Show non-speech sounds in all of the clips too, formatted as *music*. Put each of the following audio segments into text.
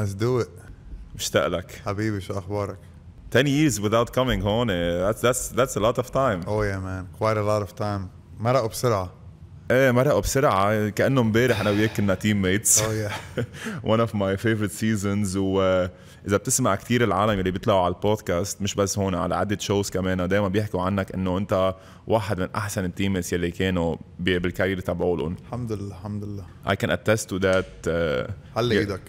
Let's do it. مشتاق لك حبيبي شو اخبارك؟ 10 years without coming هون that's that's that's a lot of time. Oh yeah man, quite a lot of time. مرقوا بسرعة. ايه مرقوا بسرعة كأنه امبارح أنا وياك كنا تيم ميتس. Oh yeah. *laughs* One of my favorite seasons و آه، إذا بتسمع كثير العالم اللي بيطلعوا على البودكاست مش بس هون على عدة شوز كمان دائما بيحكوا عنك إنه أنت واحد من أحسن التيم ميتس يلي كانوا بالكارير تبعولهم. الحمد لله الحمد لله. I can attest to that. Uh, آه، على إيدك.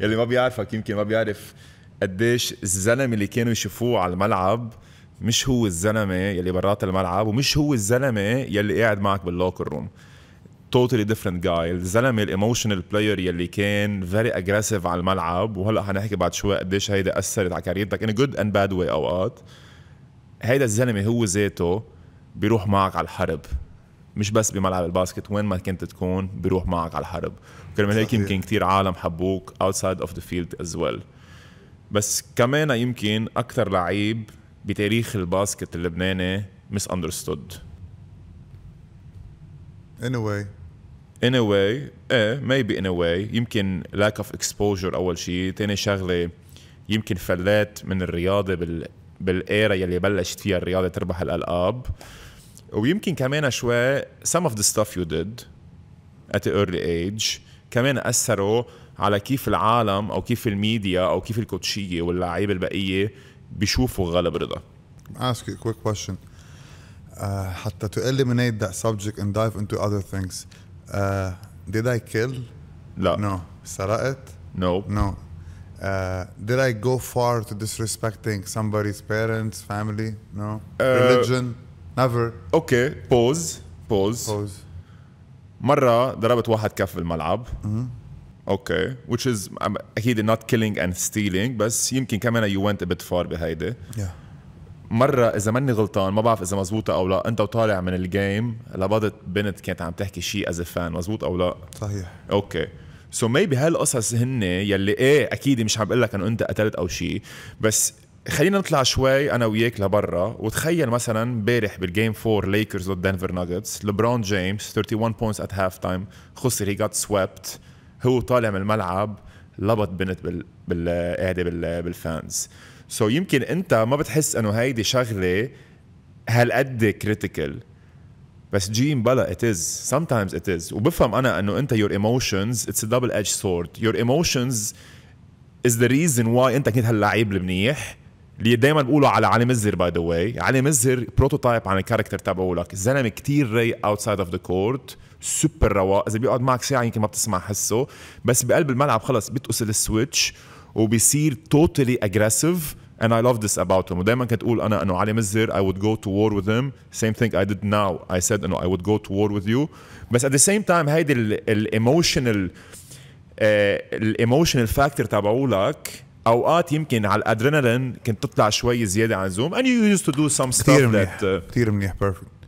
اللي *laughs* ما بيعرفك يمكن ما بيعرف قديش الزلمه اللي كانوا يشوفوه على الملعب مش هو الزلمه يلي برات الملعب ومش هو الزلمه يلي قاعد معك باللوكر روم توتالي ديفرنت جاي الزلمه الايموشنال بلاير يلي كان فيري اجريسيف على الملعب وهلا حنحكي بعد شوي قديش هيدا اثرت على كاريرتك ان جود اند باد واي اوقات هيدا الزلمه هو ذاته بيروح معك على الحرب مش بس بملعب الباسكت وين ما كنت تكون بيروح معك على الحرب كرمال هيك يمكن كثير عالم حبوك اوتسايد اوف ذا فيلد از ويل بس كمان يمكن اكثر لعيب بتاريخ الباسكت اللبناني مس اندرستود ان واي ان واي ايه ميبي ان واي يمكن lack of exposure اول شيء ثاني شغله يمكن فلات من الرياضه بال بالايرا يلي بلشت فيها الرياضه تربح الالقاب ويمكن كمان شوي some of the stuff you did at the early age كمان اثروا على كيف العالم او كيف الميديا او كيف الكوتشيه واللعيبه البقيه بيشوفوا غالب رضا. ask you a quick question. Uh, حتى to eliminate that subject and dive into other things. Uh, did I kill? لا. No. سرقت? No. No. Uh, did I go far to disrespecting somebody's parents, family? No. Uh, Religion? نيفر اوكي بوز بوز بوز مره ضربت واحد كف بالملعب اوكي ويتش از اكيد نوت كيلينج اند ستيلينج بس يمكن كمان يو ونت ابيت فار بهيدي مره اذا ماني غلطان ما بعرف اذا مزبوطة او لا انت وطالع من الجيم لبضت بنت كانت عم تحكي شيء از فان مزبوط او لا صحيح اوكي سو so ميبي هالقصص هن يلي ايه اكيد مش عم بقول لك انه انت قتلت او شيء بس خلينا نطلع شوي انا وياك لبرا وتخيل مثلا امبارح بالجيم 4 ليكرز ضد دنفر ناجتس لبرون جيمس 31 بوينتس ات هاف تايم خسر هي جات سويبت هو طالع من الملعب لبط بنت بال بال قاعده بال... بالفانز سو so يمكن انت ما بتحس انه هيدي شغله هالقد كريتيكال بس جيم بلا ات از سم تايمز ات از وبفهم انا انه انت يور ايموشنز اتس دبل ايدج سورد يور ايموشنز از ذا ريزن واي انت كنت هاللعيب المنيح اللي دائما بقولوا على علي مزر باي ذا واي علي مزر بروتوتايب عن الكاركتر تبعولك زلمه كتير رايق اوتسايد اوف ذا كورت سوبر رواق اذا بيقعد معك ساعه يمكن ما بتسمع حسه بس بقلب الملعب خلص بتقص السويتش وبيصير توتالي اجريسيف and I love this about him ودائما كنت اقول انا انه علي مزر I would go to war with him same thing I did now I said انه I would go to war with you بس at the same time هيدي الايموشنال الايموشنال فاكتور تبعولك اوقات يمكن على الادرينالين كنت تطلع شوي زياده عن زوم and you used to do some stuff كثير منيح uh, كثير منيح perfect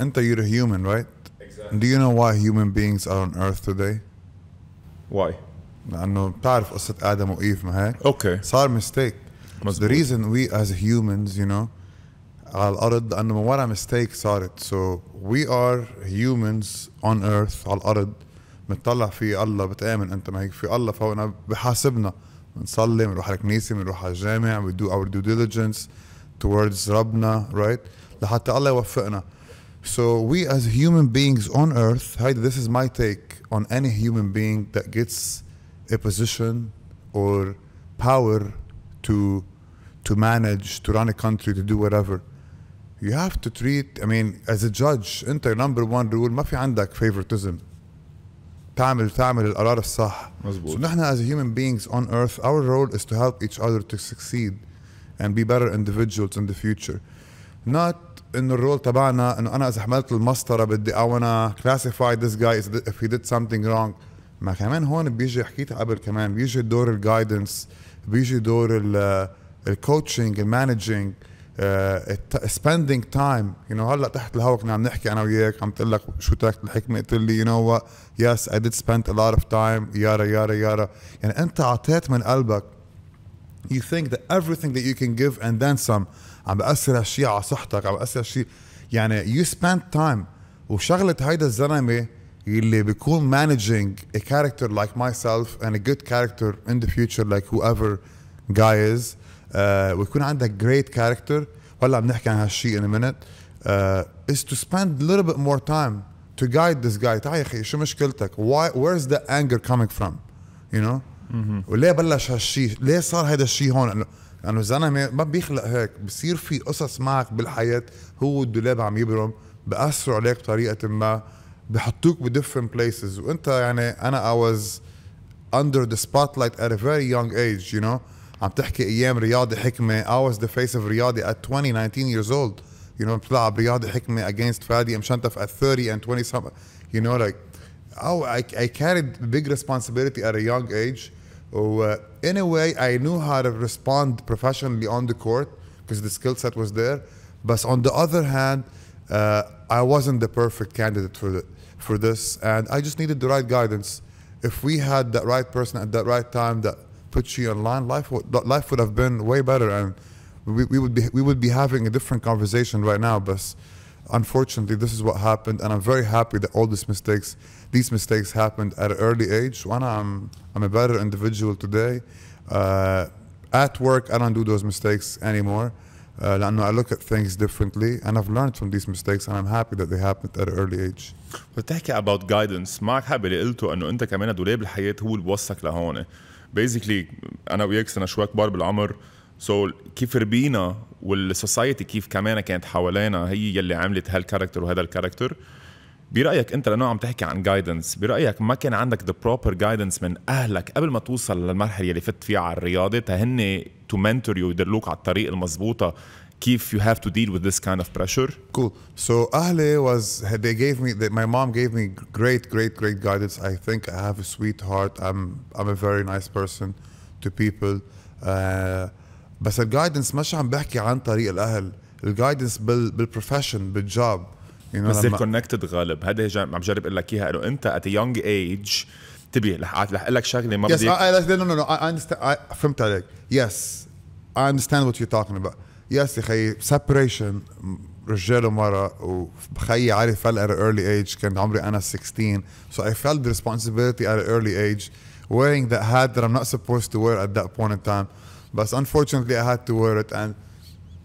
انت you're a human right exactly. do you know why human beings are on earth today why لانه بتعرف قصه ادم وإيف ما هيك اوكي صار ميستيك مزبوط. the reason we as humans you know على الارض لانه من ورا ميستيك صارت so we are humans on earth على الارض بتطلع في الله بتامن انت ما هيك في الله فوقنا بحاسبنا بنصلي بنروح على الكنيسه بنروح على الجامع we do our due diligence towards ربنا right لحتى الله يوفقنا So we as human beings on earth, this is my take on any human being that gets a position or power to to manage, to run a country, to do whatever. You have to treat, I mean, as a judge, انت number one rule ما في عندك favoritism. تعمل تعمل القرار الصح مظبوط so نحن as human beings on earth our role is to help each other to succeed and be better individuals in the future not انه الرول تبعنا انه انا اذا حملت المسطره بدي او انا كلاسيفاي ذيس جاي if he did something wrong ما كمان هون بيجي حكيت قبل كمان بيجي دور الجايدنس بيجي دور الكوتشنج المانجنج سبندينج تايم يو هلا تحت الهواء كنا عم نحكي انا وياك عم تقول لك شو تركت الحكمه قلت لي يو نو وات يس اي ديد سبند ا لوت اوف تايم يارا يارا يارا يعني انت اعطيت من قلبك you think that everything that you can give and then some عم بأثر هالشيء على صحتك عم بأثر هالشيء يعني you spend time وشغلة هيدا الزلمة يلي بيكون managing a character like myself and a good character in the future like whoever guy is آه ويكون عندك جريت كاركتر وهلا عم نحكي عن هالشيء ان مينت از تو سبيند little bit more time to guide this guy تعال يا اخي شو مشكلتك why where's the anger coming from you know م-م. وليه بلش هالشيء ليه صار هذا الشيء هون لانه يعني الزلمه ما بيخلق هيك بصير في قصص معك بالحياه هو والدولاب عم يبرم بأثروا عليك بطريقه ما بحطوك بدفرنت بليسز وانت يعني انا I was under the spotlight at a very young age you know عم تحكي ايام رياضي حكمه I was the face of رياضي at 20 19 years old you know بتلعب رياضي حكمه against فادي مشنتف at 30 and 20 something you know like oh, I, I carried big responsibility at a young age و oh, uh, in a way I knew how to respond professionally on the court because the skill set was there but on the other hand uh, I wasn't the perfect candidate for the, for this and I just needed the right guidance if we had that right person at that right time that put you online, life would, life would have been way better, and we, we would be we would be having a different conversation right now. But unfortunately, this is what happened, and I'm very happy that all these mistakes these mistakes happened at an early age. One, I'm I'm a better individual today. Uh, at work, I don't do those mistakes anymore. Uh, I look at things differently and I've learned from these mistakes and I'm happy that they happened at an early age. بتحكي about guidance معك حابب قلته انه انت كمان دولاب الحياه هو اللي بوصلك لهون بيزيكلي انا وياك صرنا شوي كبار بالعمر سو so, كيف ربينا والسوسايتي كيف كمان كانت حوالينا هي يلي عملت هالكاركتر وهذا الكاركتر برايك انت لانه عم تحكي عن جايدنس برايك ما كان عندك ذا بروبر جايدنس من اهلك قبل ما توصل للمرحله اللي فت فيها على الرياضه تهني تو منتور يو يدلوك على الطريق المضبوطه Keith, you have to deal with this kind of pressure. Cool. So Ahle was, they gave me, they, my mom gave me great, great, great guidance. I think I have a sweetheart. I'm, I'm a very nice person to people. Uh, بس الجايدنس مش عم بحكي عن طريق الاهل الجايدنس بال بالبروفيشن بالجوب you know بس they're connected غالب هذا عم جرب اقول لك اياها انه انت at a young age تبي. رح اقول لك شغله ما بدي yes, I, I, no no no I understand I, فهمت عليك yes I understand what you're talking about يس يا خيي سبريشن رجال ومرأة وخيي عارف فرق at an early age كان عمري أنا 16 so I felt the responsibility at an early age wearing that hat that I'm not supposed to wear at that point in time but unfortunately I had to wear it and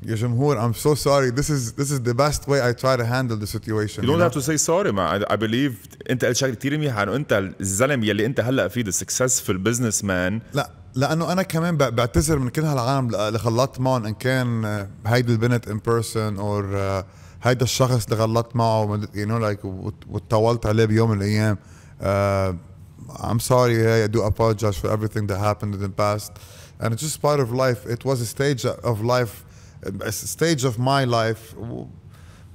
I'm so sorry this is this is the best way I try to handle the situation you don't you know? have to say sorry man. I believe انت قلت شغله كثير منيحه انه انت الزلم يلي انت هلا فيه the successful businessman. man لا لانه انا كمان بعتذر من كل هالعالم اللي خلطت معهم ان كان هيدي البنت ان or اور هيدا الشخص اللي غلطت معه يو نو لايك وتطولت عليه بيوم من الايام uh, I'm sorry hey, I do apologize for everything that happened in the past and it's just part of life it was a stage of life stage of my life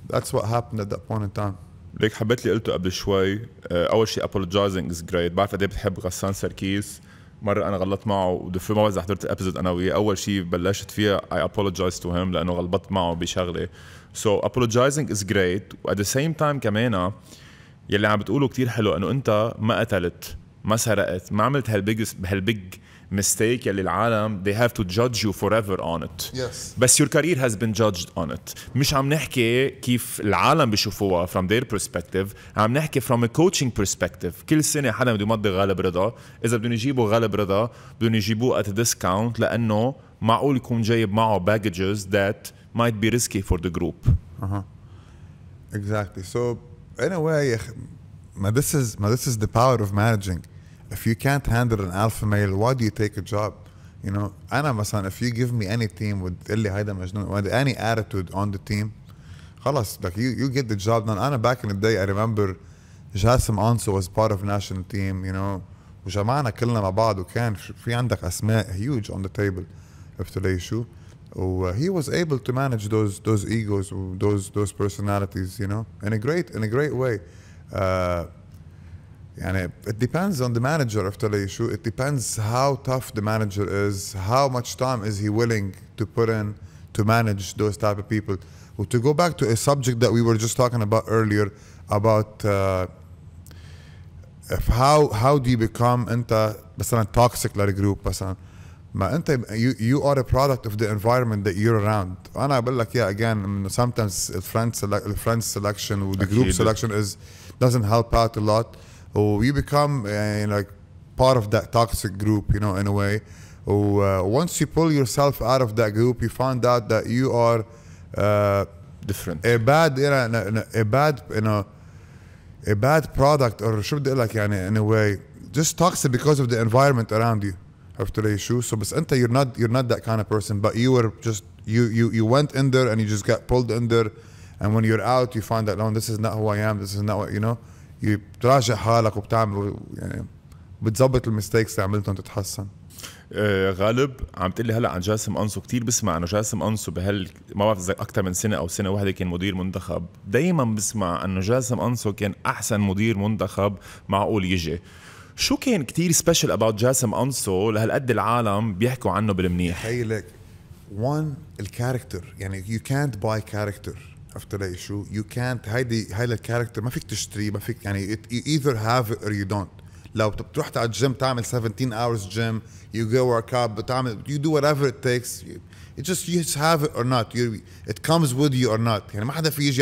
that's what happened at that point in time ليك حبيت اللي قلته قبل شوي آه، اول شيء apologizing is great بعرف قد ايه بتحب غسان سركيس مره انا غلطت معه ودفر ما بعرف حضرت الابيزود انا وياه اول شيء بلشت فيها I apologize to him لانه غلطت معه بشغله so apologizing is great at the same time كمان يلي عم بتقوله كثير حلو انه انت ما قتلت ما سرقت ما عملت هالبيج هالبيج mistake يلي العالم they have to judge you forever on it yes. بس your career has been judged on it مش عم نحكي كيف العالم بيشوفوها from their perspective عم نحكي from a coaching perspective كل سنة حدا بده يمضي غالب رضا إذا بدهم يجيبوا غالب رضا بدهم يجيبوه at a discount لأنه معقول يكون جايب معه baggages that might be risky for the group uh-huh. exactly so in a way ما this is ما this is the power of managing if you can't handle an alpha male, why do you take a job? You know, انا مثلا if you give me any team with هيدا مجنون any attitude on the team خلص like you you get the job done. انا back in the day I remember جاسم انسو was part of national team you know وجمعنا كلنا مع بعض وكان في عندك اسماء huge on the table عرفت لي شو؟ و he was able to manage those those egos those those personalities you know in a great in a great way uh, and it, it depends on the manager after the issue. It depends how tough the manager is, how much time is he willing to put in to manage those type of people. Well, to go back to a subject that we were just talking about earlier about uh, how how do you become انت مثلا toxic للجروب مثلا ما انت you, you are a product of the environment that you're around i بقول like yeah again sometimes the friend selection the friend selection with the group selection is doesn't help out a lot or oh, you become uh, like part of that toxic group, you know, in a way. Or oh, uh, once you pull yourself out of that group, you find out that you are uh, different. A bad, you know, a bad, you know, a bad product or شو بدي like, in a way just toxic because of the environment around you. After the issue, So بس you're not you're not that kind of person but you were just you you you went in there and you just got pulled in there and when you're out you find that no this is not who I am this is not what you know. بتراجع حالك وبتعمل يعني بتظبط المستيكس اللي عملتهم تتحسن آه، غالب عم تقول لي هلا عن جاسم انسو كتير بسمع انه جاسم انسو بهال ما بعرف اذا اكثر من سنه او سنه واحده كان مدير منتخب دائما بسمع انه جاسم انسو كان احسن مدير منتخب معقول يجي شو كان كتير سبيشل اباوت جاسم انسو لهالقد العالم بيحكوا عنه بالمنيح هي لك وان الكاركتر يعني يو كانت باي كاركتر after the issue you can't هاي دي هاي الكاركتر ما فيك تشتري you either have it or you don't لو you go work out بتعمل you do whatever it takes it just you have it or not it comes with you or not يعني ما حدا في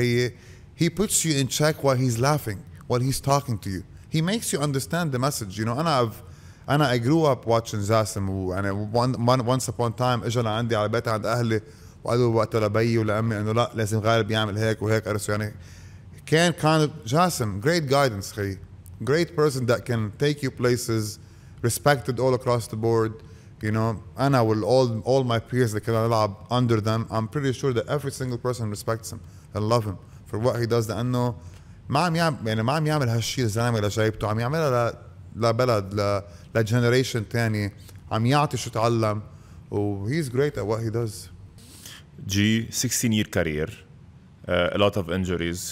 you have he puts you in check while he's laughing while he's talking to you he makes you understand the message انا اي جرو اب واتشن زاسم وانا وانس ابون تايم اجى لعندي على البيت عند اهلي وقالوا وقتها لبيي ولامي انه لا لازم غالب يعمل هيك وهيك عرفتوا يعني كان كان جاسم great guidance خي great person that can take you places respected all across the board you know انا وال all all my peers that كنا نلعب under them I'm pretty sure that every single person respects him and love him for what he does لانه ما عم يعمل يعني ما عم يعمل هالشيء الزلمه لجيبته عم يعملها لبلد لجنريشن تاني عم يعطي شو تعلم وهيز جريت ات وات هي داز جي 16 يير كارير a lot of injuries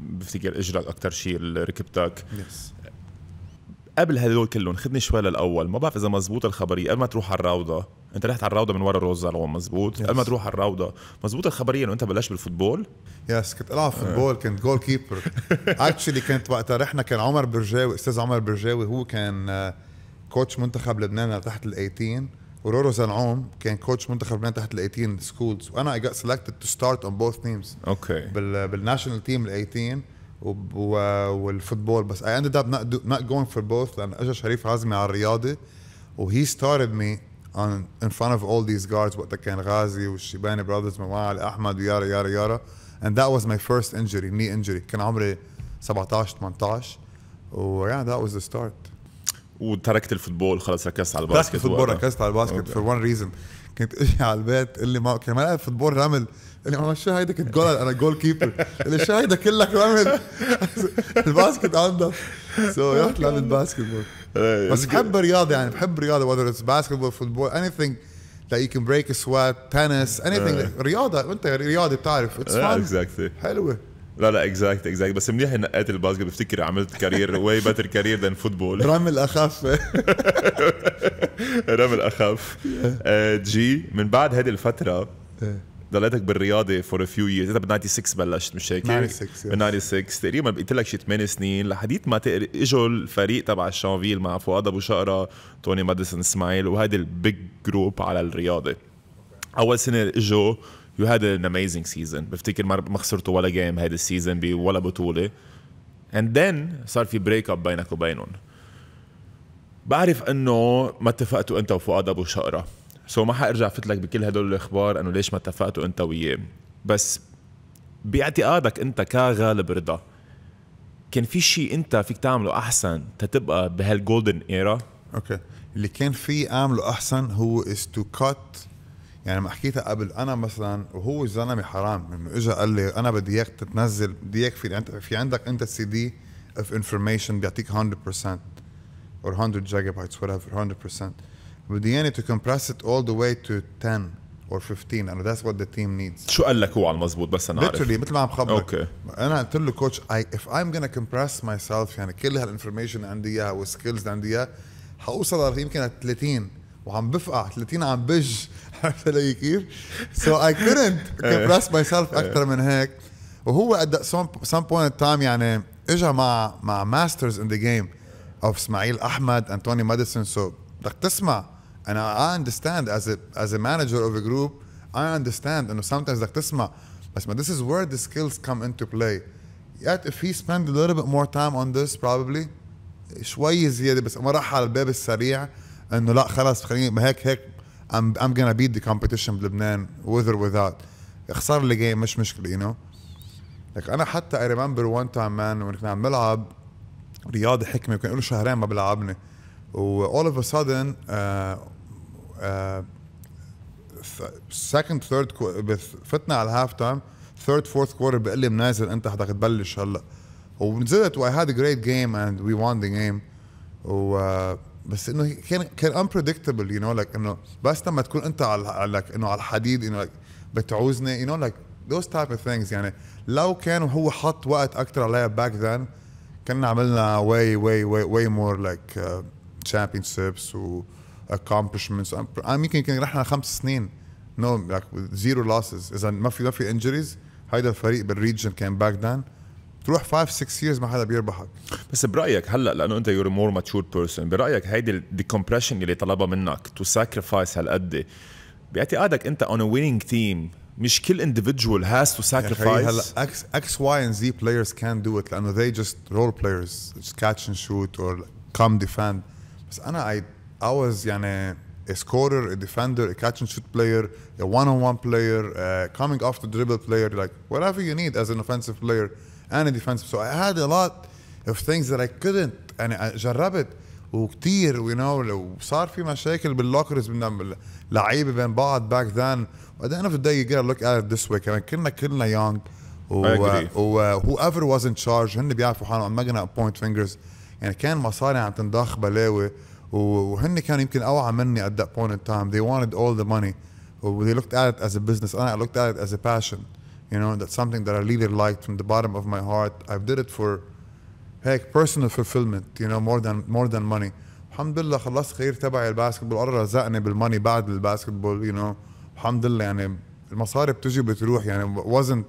بفتكر اجرك اكثر شيء اللي ركبتك yes. قبل هدول كلهم خدني شوي للاول ما بعرف اذا مزبوط الخبريه قبل ما تروح على الروضه انت رحت على الروضه من ورا روز زلمه مزبوط yes. قبل ما تروح على الروضه مزبوط الخبريه انه انت بلشت بالفوتبول يس yes. كنت العب آه. فوتبول كنت جول كيبر اكشلي كنت وقتها رحنا كان عمر برجاوي استاذ عمر برجاوي هو كان كوتش آه، منتخب لبنان تحت ال 18 ورورو زنعوم كان كوتش منتخب لبنان تحت ال 18 سكولز وانا اي جت سيلكتد تو ستارت اون بوث تيمز اوكي بالناشونال تيم ال 18 والفوتبول بس اي اندد اب نوت جوينغ فور بوث لأن اجى شريف عازمي على الرياضة وهي started مي اون ان فرونت اوف اول ذيز جاردز وقتها كان غازي والشيباني براذرز مع علي أحمد ويارا يارا يارا اند ذات واز ماي فيرست انجري ني انجري كان عمري 17 18 ويا ذات واز ذا ستارت وتركت الفوتبول خلص ركزت على الباسكت تركت الفوتبول ركزت على الباسكت فور ون ريزون كنت اجي على البيت اللي ما كان لعب فوتبول رمل يعني انا هيدا كنت جول انا جول كيبر اللي هيدا كلك رمل الباسكت عندك سو رحت لعبت باسكت بول بس بحب الرياضه يعني بحب الرياضه باسكت بول فوتبول اني anything that you can break a sweat tennis anything رياضه انت رياضي بتعرف it's fun حلوه لا لا اكزاكت اكزاكت بس منيح نقيت الباسكت بفتكر عملت كارير واي بيتر كارير ذان فوتبول رمل اخف *laughs* رمل اخف جي آه، من بعد هذه الفتره ضليتك بالرياضه فور ا فيو ييرز انت بال 96 بلشت مش هيك؟ 96 بال 96 تقريبا قلت لك شي 8 سنين لحديت ما اجوا الفريق تبع الشانفيل مع فؤاد ابو شقره توني ماديسون اسماعيل وهيدي البيج جروب على الرياضه اول سنه اجوا يو هاد ان اميزنج سيزون بفتكر ما خسرتوا ولا جيم هيدا السيزون ولا بطوله اند ذن صار في بريك اب بينك وبينهم بعرف انه ما اتفقتوا انت وفؤاد ابو شقره سو ما حارجع لك بكل هدول الاخبار انه ليش ما اتفقتوا انت وياه بس باعتقادك انت كغالب رضا كان في شيء انت فيك تعمله احسن تتبقى بهالجولدن ايرا اوكي اللي كان في اعمله احسن هو از تو كات يعني ما حكيتها قبل انا مثلا وهو الزلمه حرام انه اجى قال لي انا بدي اياك تتنزل بدي اياك في في عندك انت سي دي اوف انفورميشن بيعطيك 100% or 100 جيجا بايتس whatever 100% ودياني تو كومبرس ات اول ذا واي تو 10 اور 15 انا ذاتس وات ذا تيم نيدز شو قال لك هو على المضبوط بس انا عارف مثل ما عم خبرك اوكي انا قلت له كوتش اي ايم جونا كومبرس ماي سيلف يعني كل هالانفورميشن عندي اياها والسكيلز اللي عندي اياها حوصل يمكن 30 وعم بفقع 30 عم بج *laughs* عرفت علي كيف؟ سو اي كودنت كومبرس ماي سيلف اكثر من هيك وهو ات سم بوينت تايم يعني اجى مع مع ماسترز ان ذا جيم اوف اسماعيل احمد انتوني ماديسون سو بدك تسمع And I understand as a as a manager of a group, I understand and sometimes like this, بس this is where the skills come into play. Yet if he spent a little bit more time on this probably شوي زيادة بس ما راح على الباب السريع انه لا خلص خليني هيك هيك I'm, I'm gonna beat the competition بلبنان with or without اخسر لي جيم مش مشكله you know like انا حتى I remember one time man when كنا عم نلعب رياضي حكمي وكان له شهرين ما بلعبني و all of a sudden uh, سكند ثيرد فتنا على الهاف تايم ثيرد فورث كوارتر بيقول لي منازل انت حدك تبلش هلا ونزلت واي هاد جريت جيم اند وي وان ذا جيم و بس انه كان كان unpredictable يو نو لك انه بس لما تكون انت على لك انه على الحديد انه لك بتعوزني يو نو لك ذوز تايب اوف ثينجز يعني لو كان هو حط وقت اكثر عليها باك ذن كنا عملنا واي واي واي way more like uh, championships و accomplishments um, انا يمكن كان رحنا خمس سنين نو لايك زيرو لوسز اذا ما في ما في انجريز هيدا الفريق بالريجن كان باك ذان تروح 5 6 years ما حدا بيربحك بس برايك هلا لانه انت يور مور ماتشور بيرسون برايك هيدي الديكومبريشن اللي طلبها منك تو ساكرفايس هالقد باعتقادك انت اون ا ويننج تيم مش كل individual has to sacrifice هلا اكس اكس واي اند زي بلايرز كان دو ات لانه they just role players just catch and shoot or come defend بس انا I I was يعني a scorer, a defender, a catch and shoot player, a one-on-one player, uh, coming off the dribble player, like whatever you need as an offensive player and a defensive. So I had a lot of things that I couldn't. and I جربت وكتير you know, وصار في مشاكل باللوكرز بدنا لعيبه بين بعض باك ذان at the end of the day you gotta look at it this way كمان كلنا كلنا يونغ و, و whoever was in charge هن بيعرفوا حالهم I'm not gonna point fingers يعني كان مصاري عم تنضخ بلاوي وهن كان يمكن اوعى مني at that point in time they wanted all the money they looked at it as a business and I looked at it as a passion you know that's something that I really liked from the bottom of my heart I did it for heck, personal fulfillment you know more than more than money الحمد لله خلصت كارير تبعي الباسكتبول قرر رزقني بالماني بعد الباسكتبول you know. الحمد لله يعني المصاري بتجي بتروح يعني wasn't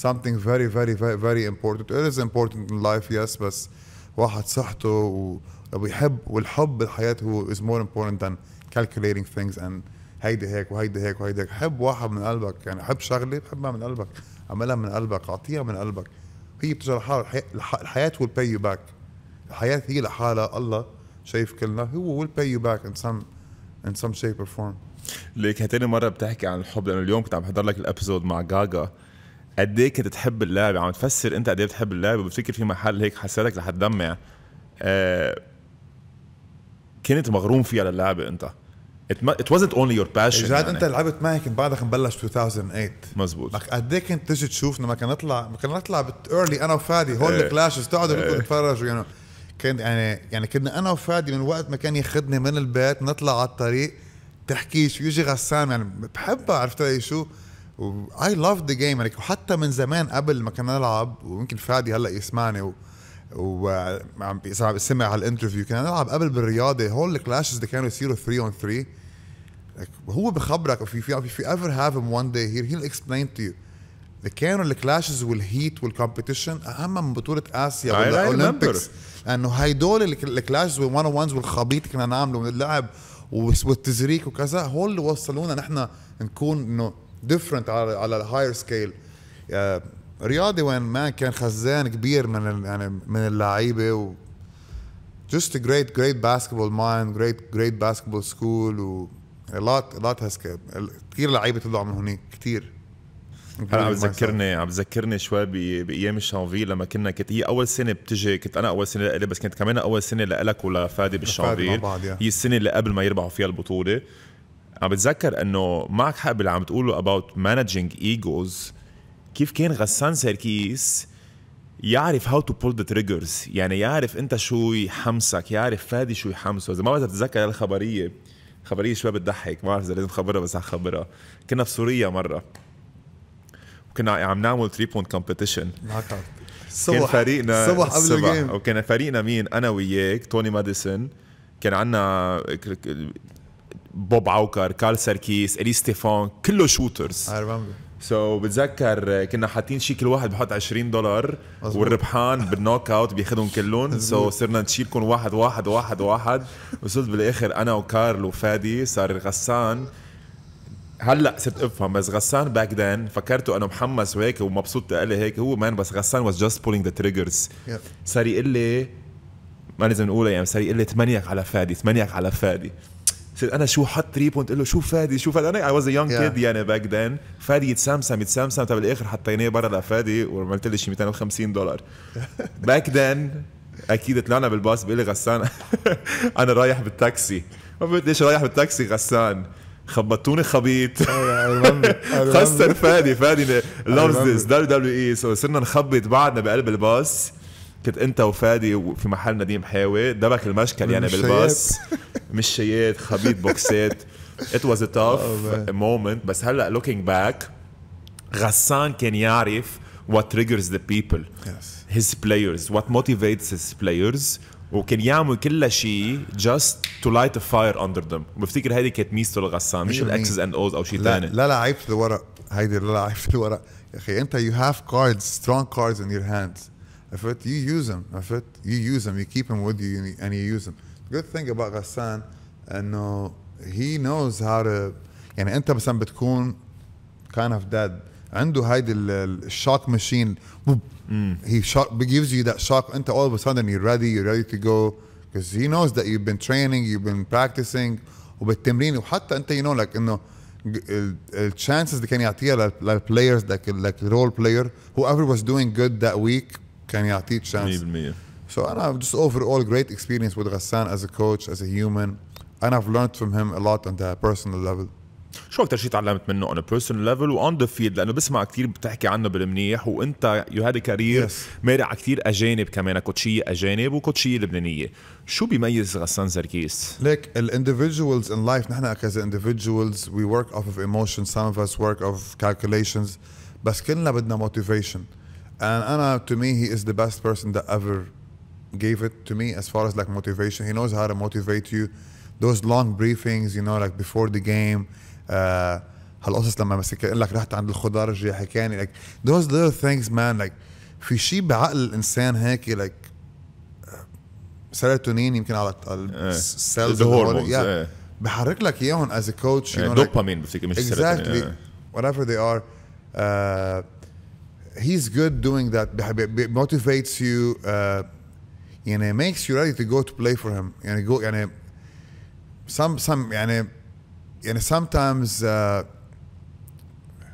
something very very very very important it is important in life yes بس واحد صحته وبيحب والحب لحياته is more important than calculating things and هيدي هيك وهيدي هيك وهيدي هيك حب واحد من قلبك يعني حب شغله بحبها من قلبك اعملها من قلبك اعطيها من قلبك هي بتجي لحالها الحياه will pay you back الحياه هي لحالها الله شايف كلنا هو will pay you back in some in some shape or form ليك تاني مره بتحكي عن الحب لانه اليوم كنت عم بحضر لك الابيزود مع جاجا قد ايه كنت تحب اللعبه عم تفسر انت قد ايه بتحب اللعبه وبتفكر في محل هيك حسيتك رح تدمع آه كنت مغروم فيها للعبه انت ات wasn't اونلي يور باشن اذا يعني. انت لعبت معي كنت بعدك مبلش 2008 مزبوط لك قد ايه كنت تيجي تشوفنا ما كان نطلع ما كان نطلع ايرلي انا وفادي هول إيه. الكلاشز تقعدوا ايه. تتفرجوا يعني كان يعني يعني كنا انا وفادي من وقت ما كان ياخذني من البيت نطلع على الطريق تحكيش ويجي غسان يعني بحبها عرفت علي شو اي لاف ذا جيم وحتى من زمان قبل ما كنا نلعب ويمكن فادي هلا يسمعني و... وعم صعب سمع على الانترفيو كنا نلعب قبل بالرياضه هول الكلاشز اللي كانوا يصيروا 3 اون 3 هو بخبرك if you, if you ever have him one day here he'll explain to you كانوا الكلاشز والهيت والكومبيتيشن اهم من بطوله اسيا والاولمبيكس لانه هيدول الكلاشز 1 اون والخبيط كنا نعمله اللعب والتزريك وكذا هول اللي وصلونا نحن نكون انه ديفرنت على على الهاير سكيل رياضي وين ما كان خزان كبير من يعني من اللعيبه و just a great great basketball mind great great basketball school و a lot a lot has كثير لعيبه طلعوا من هناك كثير هلا عم بتذكرني عم بتذكرني شوي بايام الشانفي لما كنا كنت هي اول سنه بتجي كنت انا اول سنه لإلي بس كانت كمان اول سنه لإلك ولفادي بالشانفي هي السنه اللي قبل ما يربحوا فيها البطوله عم بتذكر انه معك حق باللي عم تقوله about managing egos كيف كان غسان سيركيس يعرف هاو تو بول ذا تريجرز يعني يعرف انت شو يحمسك يعرف فادي شو يحمسه اذا ما بعرف تتذكر الخبريه خبريه شوي بتضحك ما بعرف اذا لازم خبرها بس حخبرها كنا بسوريا مره وكنا عم نعمل 3 بوينت كومبيتيشن صبح كان فريقنا صبح قبل الجيم وكان فريقنا مين انا وياك توني ماديسون كان عندنا بوب عوكر كارل ساركيس الي ستيفان كله شوترز I remember. سو so, بتذكر كنا حاطين شيء كل واحد بحط 20 دولار مزبوط. والربحان *laughs* بالنوك اوت بياخذهم كلهم سو so, صرنا نشيلكم واحد واحد واحد واحد وصلت بالاخر انا وكارل وفادي صار غسان هلا صرت افهم بس غسان باك ذن فكرته انا محمس وهيك ومبسوط قال لي هيك هو مان بس غسان واز جاست بولينج ذا تريجرز صار يقول لي ما لازم نقولها يعني صار يقول لي ثمانيك على فادي ثمانيك على فادي صرت انا شو حط تري بوينت له شو فادي شو فادي انا اي واز يونج كيد يعني باك ذن فادي يتسمسم يتسمسم طيب بالاخر حطيناه برا لفادي وعملت لي شي 250 دولار باك ذن اكيد طلعنا بالباص بيقول لي غسان *laughs* انا رايح بالتاكسي ما بعرف ليش رايح بالتاكسي غسان خبطوني خبيط oh *laughs* خسر فادي فادي لافز ذس دبليو دبليو اي سو صرنا نخبط بعضنا بقلب الباص كنت انت وفادي في محل نديم حاوي دبك المشكل يعني بالباص *laughs* مش شيات خبيط بوكسات ات واز تاف مومنت بس هلا لوكينج باك غسان كان يعرف what triggers the people yes. his players what motivates his players وكان يعمل كل شيء just to light a fire under them بفتكر هيدي كانت ميزته لغسان مش الاكسز اند اوز او شيء ثاني لا لا عيب في الورق هيدي لا لا عيب في الورق يا اخي انت you have cards strong cards in your hands If it you use him. if it you use him. You keep him with you and you use him. Good thing about Ghassan and he knows how to يعني انت مثلا بتكون kind of dead عنده هيدي الشوك ماشين mm. he shock, gives you that shock انت all of a sudden you're ready you're ready to go because he knows that you've been training you've been practicing وبالتمرين وحتى انت you know like انه التشانسز اللي كان يعطيها للبلايرز like like role player whoever was doing good that week كان يعطيه تشانس 100% سو أنا اوفر اول جريت اكسبيرينس with غسان از ا كوتش از ا هيومن انا I've learned فروم هيم ا لوت اون ذا بيرسونال ليفل شو اكثر شيء تعلمت منه اون بيرسونال ليفل واون ذا فيلد لانه بسمع كثير بتحكي عنه بالمنيح وانت يو هاد ا كارير yes. مارق على كثير اجانب كمان كوتشيه اجانب وكوتشيه لبنانيه شو بيميز غسان زركيس ليك الاندفجوالز ان لايف نحن كذا اندفجوالز وي ورك اوف اوف ايموشن سام اوف اس ورك اوف كالكوليشنز بس كلنا بدنا موتيفيشن And Anna, to me, he is the best person that ever gave it to me as far as like motivation. He knows how to motivate you. Those long briefings, you know, like before the game. Uh, هالقصص لما مسك لك رحت عند الخضار رجع حكاني like those little things man like في شيء بعقل الانسان هيك like سيروتونين يمكن على السيلز الهرمونز بحرك لك اياهم از كوتش دوبامين بفتكر مش exactly whatever they are uh, he's good doing that. It motivates you, uh, and it makes you ready to go to play for him. And go and it, some some and it, and sometimes uh,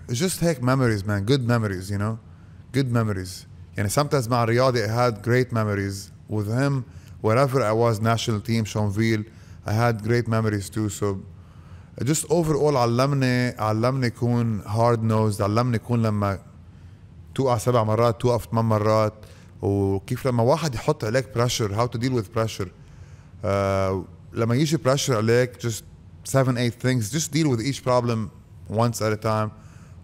it's just heck memories, man. Good memories, you know, good memories. And sometimes مع I had great memories with him. Wherever I was, national team, Schonville, I had great memories too. So just overall علمني علمني كون hard nosed علمني كون لما توقع سبع مرات توقف ثمان مرات وكيف لما واحد يحط عليك بريشر هاو تو ديل وذ بريشر لما يجي بريشر عليك جست 7 8 things just deal with each problem once at a time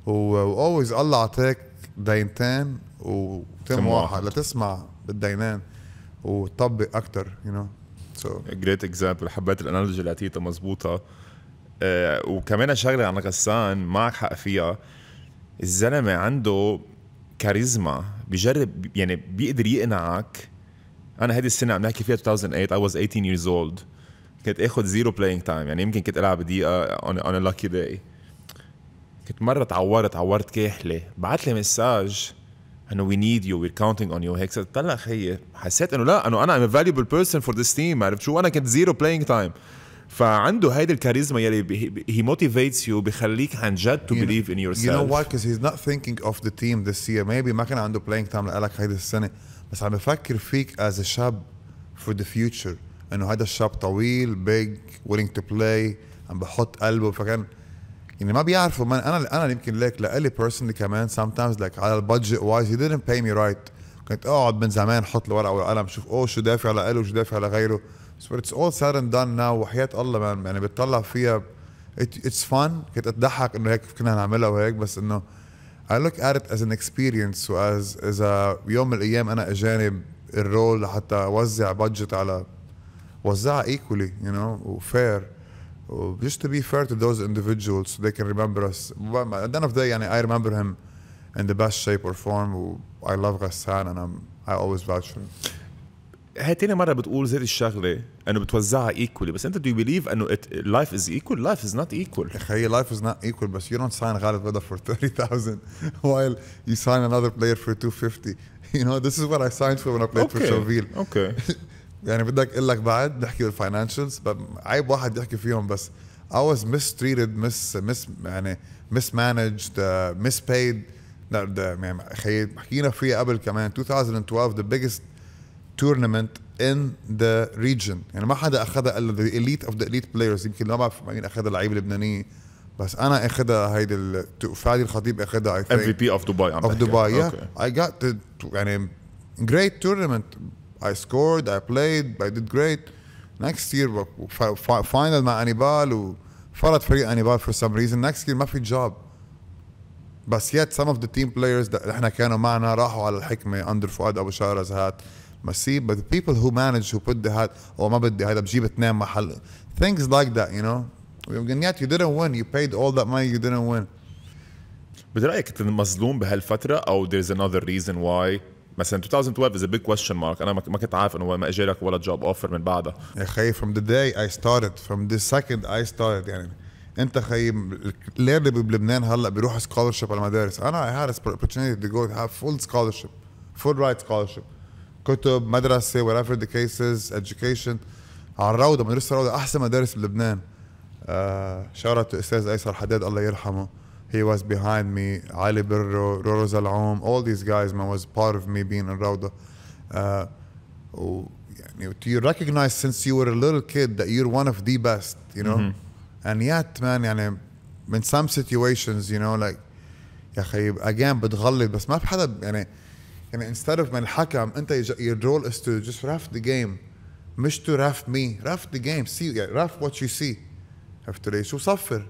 و always الله عطيك دينتين وتم واحد لتسمع بالدينين وتطبق اكثر يو نو سو جريت اكزامبل حبيت الانالوجي اللي اعطيتها مضبوطه آه، وكمان شغله عن غسان معك حق فيها الزلمه عنده كاريزما بجرب يعني بيقدر يقنعك انا هذه السنه عم نحكي فيها 2008 I was 18 years old كنت اخذ زيرو بلاينج تايم يعني يمكن كنت العب دقيقه on, on a lucky day كنت مره تعورت عورت كاحله بعت لي مساج انه وي نيد يو وي كاونتينج اون يو هيك طلع خيي حسيت انه لا انه انا ام فاليبل بيرسون فور ذيس تيم عرفت شو انا كنت زيرو بلاينج تايم فعنده هيدي الكاريزما يلي هي موتيفيتس يو بخليك عن جد تو بليف ان يور سيلف يو نو واي كوز هيز نوت ثينكينج اوف ذا تيم ذس يير ميبي ما كان عنده بلاينج تايم لك هيدي السنه بس عم بفكر فيك از شاب فور ذا فيوتشر انه هذا الشاب طويل بيج ويلينج تو بلاي عم بحط قلبه فكان يعني ما بيعرفوا من انا انا يمكن ليك لالي بيرسونلي كمان سام تايمز لك على البادجت وايز هي didnt باي مي رايت كنت اقعد من زمان حط الورقه والقلم شوف اوه شو دافع لإله وشو دافع لغيره So it's all said and done now وحياة الله man يعني بتطلع فيها it, it's fun كنت اتضحك انه هيك كنا نعملها وهيك بس انه I look at it as an experience وas as a يوم من الايام انا اجاني الرول لحتى اوزع بادجت على وزعها equally you know وfair just to be fair to those individuals so they can remember us but at the end of the day يعني I remember him in the best shape or form I love Ghassan and I'm, I always vouch for him هي تاني مره بتقول زي الشغله انه بتوزعها ايكولي بس انت دو بيليف انه لايف از ايكول لايف از نوت ايكول اخي لايف از نوت ايكول بس يو دونت ساين غالب بدر فور 30000 وايل يو ساين انذر بلاير فور 250 يو نو ذيس از وات اي ساين فور وين اي بلايد فور شوفيل اوكي يعني بدك اقول لك بعد نحكي بالفاينانشلز عيب واحد يحكي فيهم بس I was mistreated mis mis يعني mismanaged uh, mispaid لا يعني حكينا فيها قبل كمان 2012 the biggest تورنمنت ان ذا ريجن يعني ما حدا اخذها الا ذا اليت اوف ذا اليت بلايرز يمكن ما بعرف مين اخذها لعيبه لبنانيه بس انا اخذها هيدي فادي الخطيب اخذها اي ام في بي اوف دبي اوف دبي اي جات يعني جريت تورنمنت اي سكورد اي بلايد اي ديد جريت نكست يير فاينل مع انيبال وفرط فريق انيبال فور سم ريزن نكست يير ما في جوب بس يات سم اوف ذا تيم بلايرز اللي احنا كانوا معنا راحوا على الحكمه اندر فؤاد ابو شارز زهات But see, but the people who manage who put the hat, oh ما بدي هذا بجيب اثنين محل things like that, you know. And yet you didn't win. You paid all that money, you didn't win. برأيك انت مظلوم بهالفترة او there is another reason why مثلا 2012 is a big question mark انا ما كنت عارف انه ما اجى لك ولا جوب اوفر من بعدها يا خيي from the day I started from the second I started يعني انت خيي الليرلي بلبنان هلا بيروح سكولرشيب على المدارس انا I had an opportunity to go have full scholarship full right scholarship كتب Madrasa, whatever the cases education على الروضه مدرسه الروضه احسن مدارس بلبنان شارة استاذ ايسر حداد الله يرحمه he was behind me علي برو رورو زلعوم all these guys man was part of me being in روضه يعني you recognize since you were a little kid that you're one of the best you know mm-hmm. and yet man يعني in some situations you know like يا اخي again بتغلط بس ما في حدا يعني يعني instead اوف من الحكم انت يور رول از تو جست راف ذا جيم مش تو راف مي راف ذا جيم سي يعني وات يو سي see عرفت شو صفر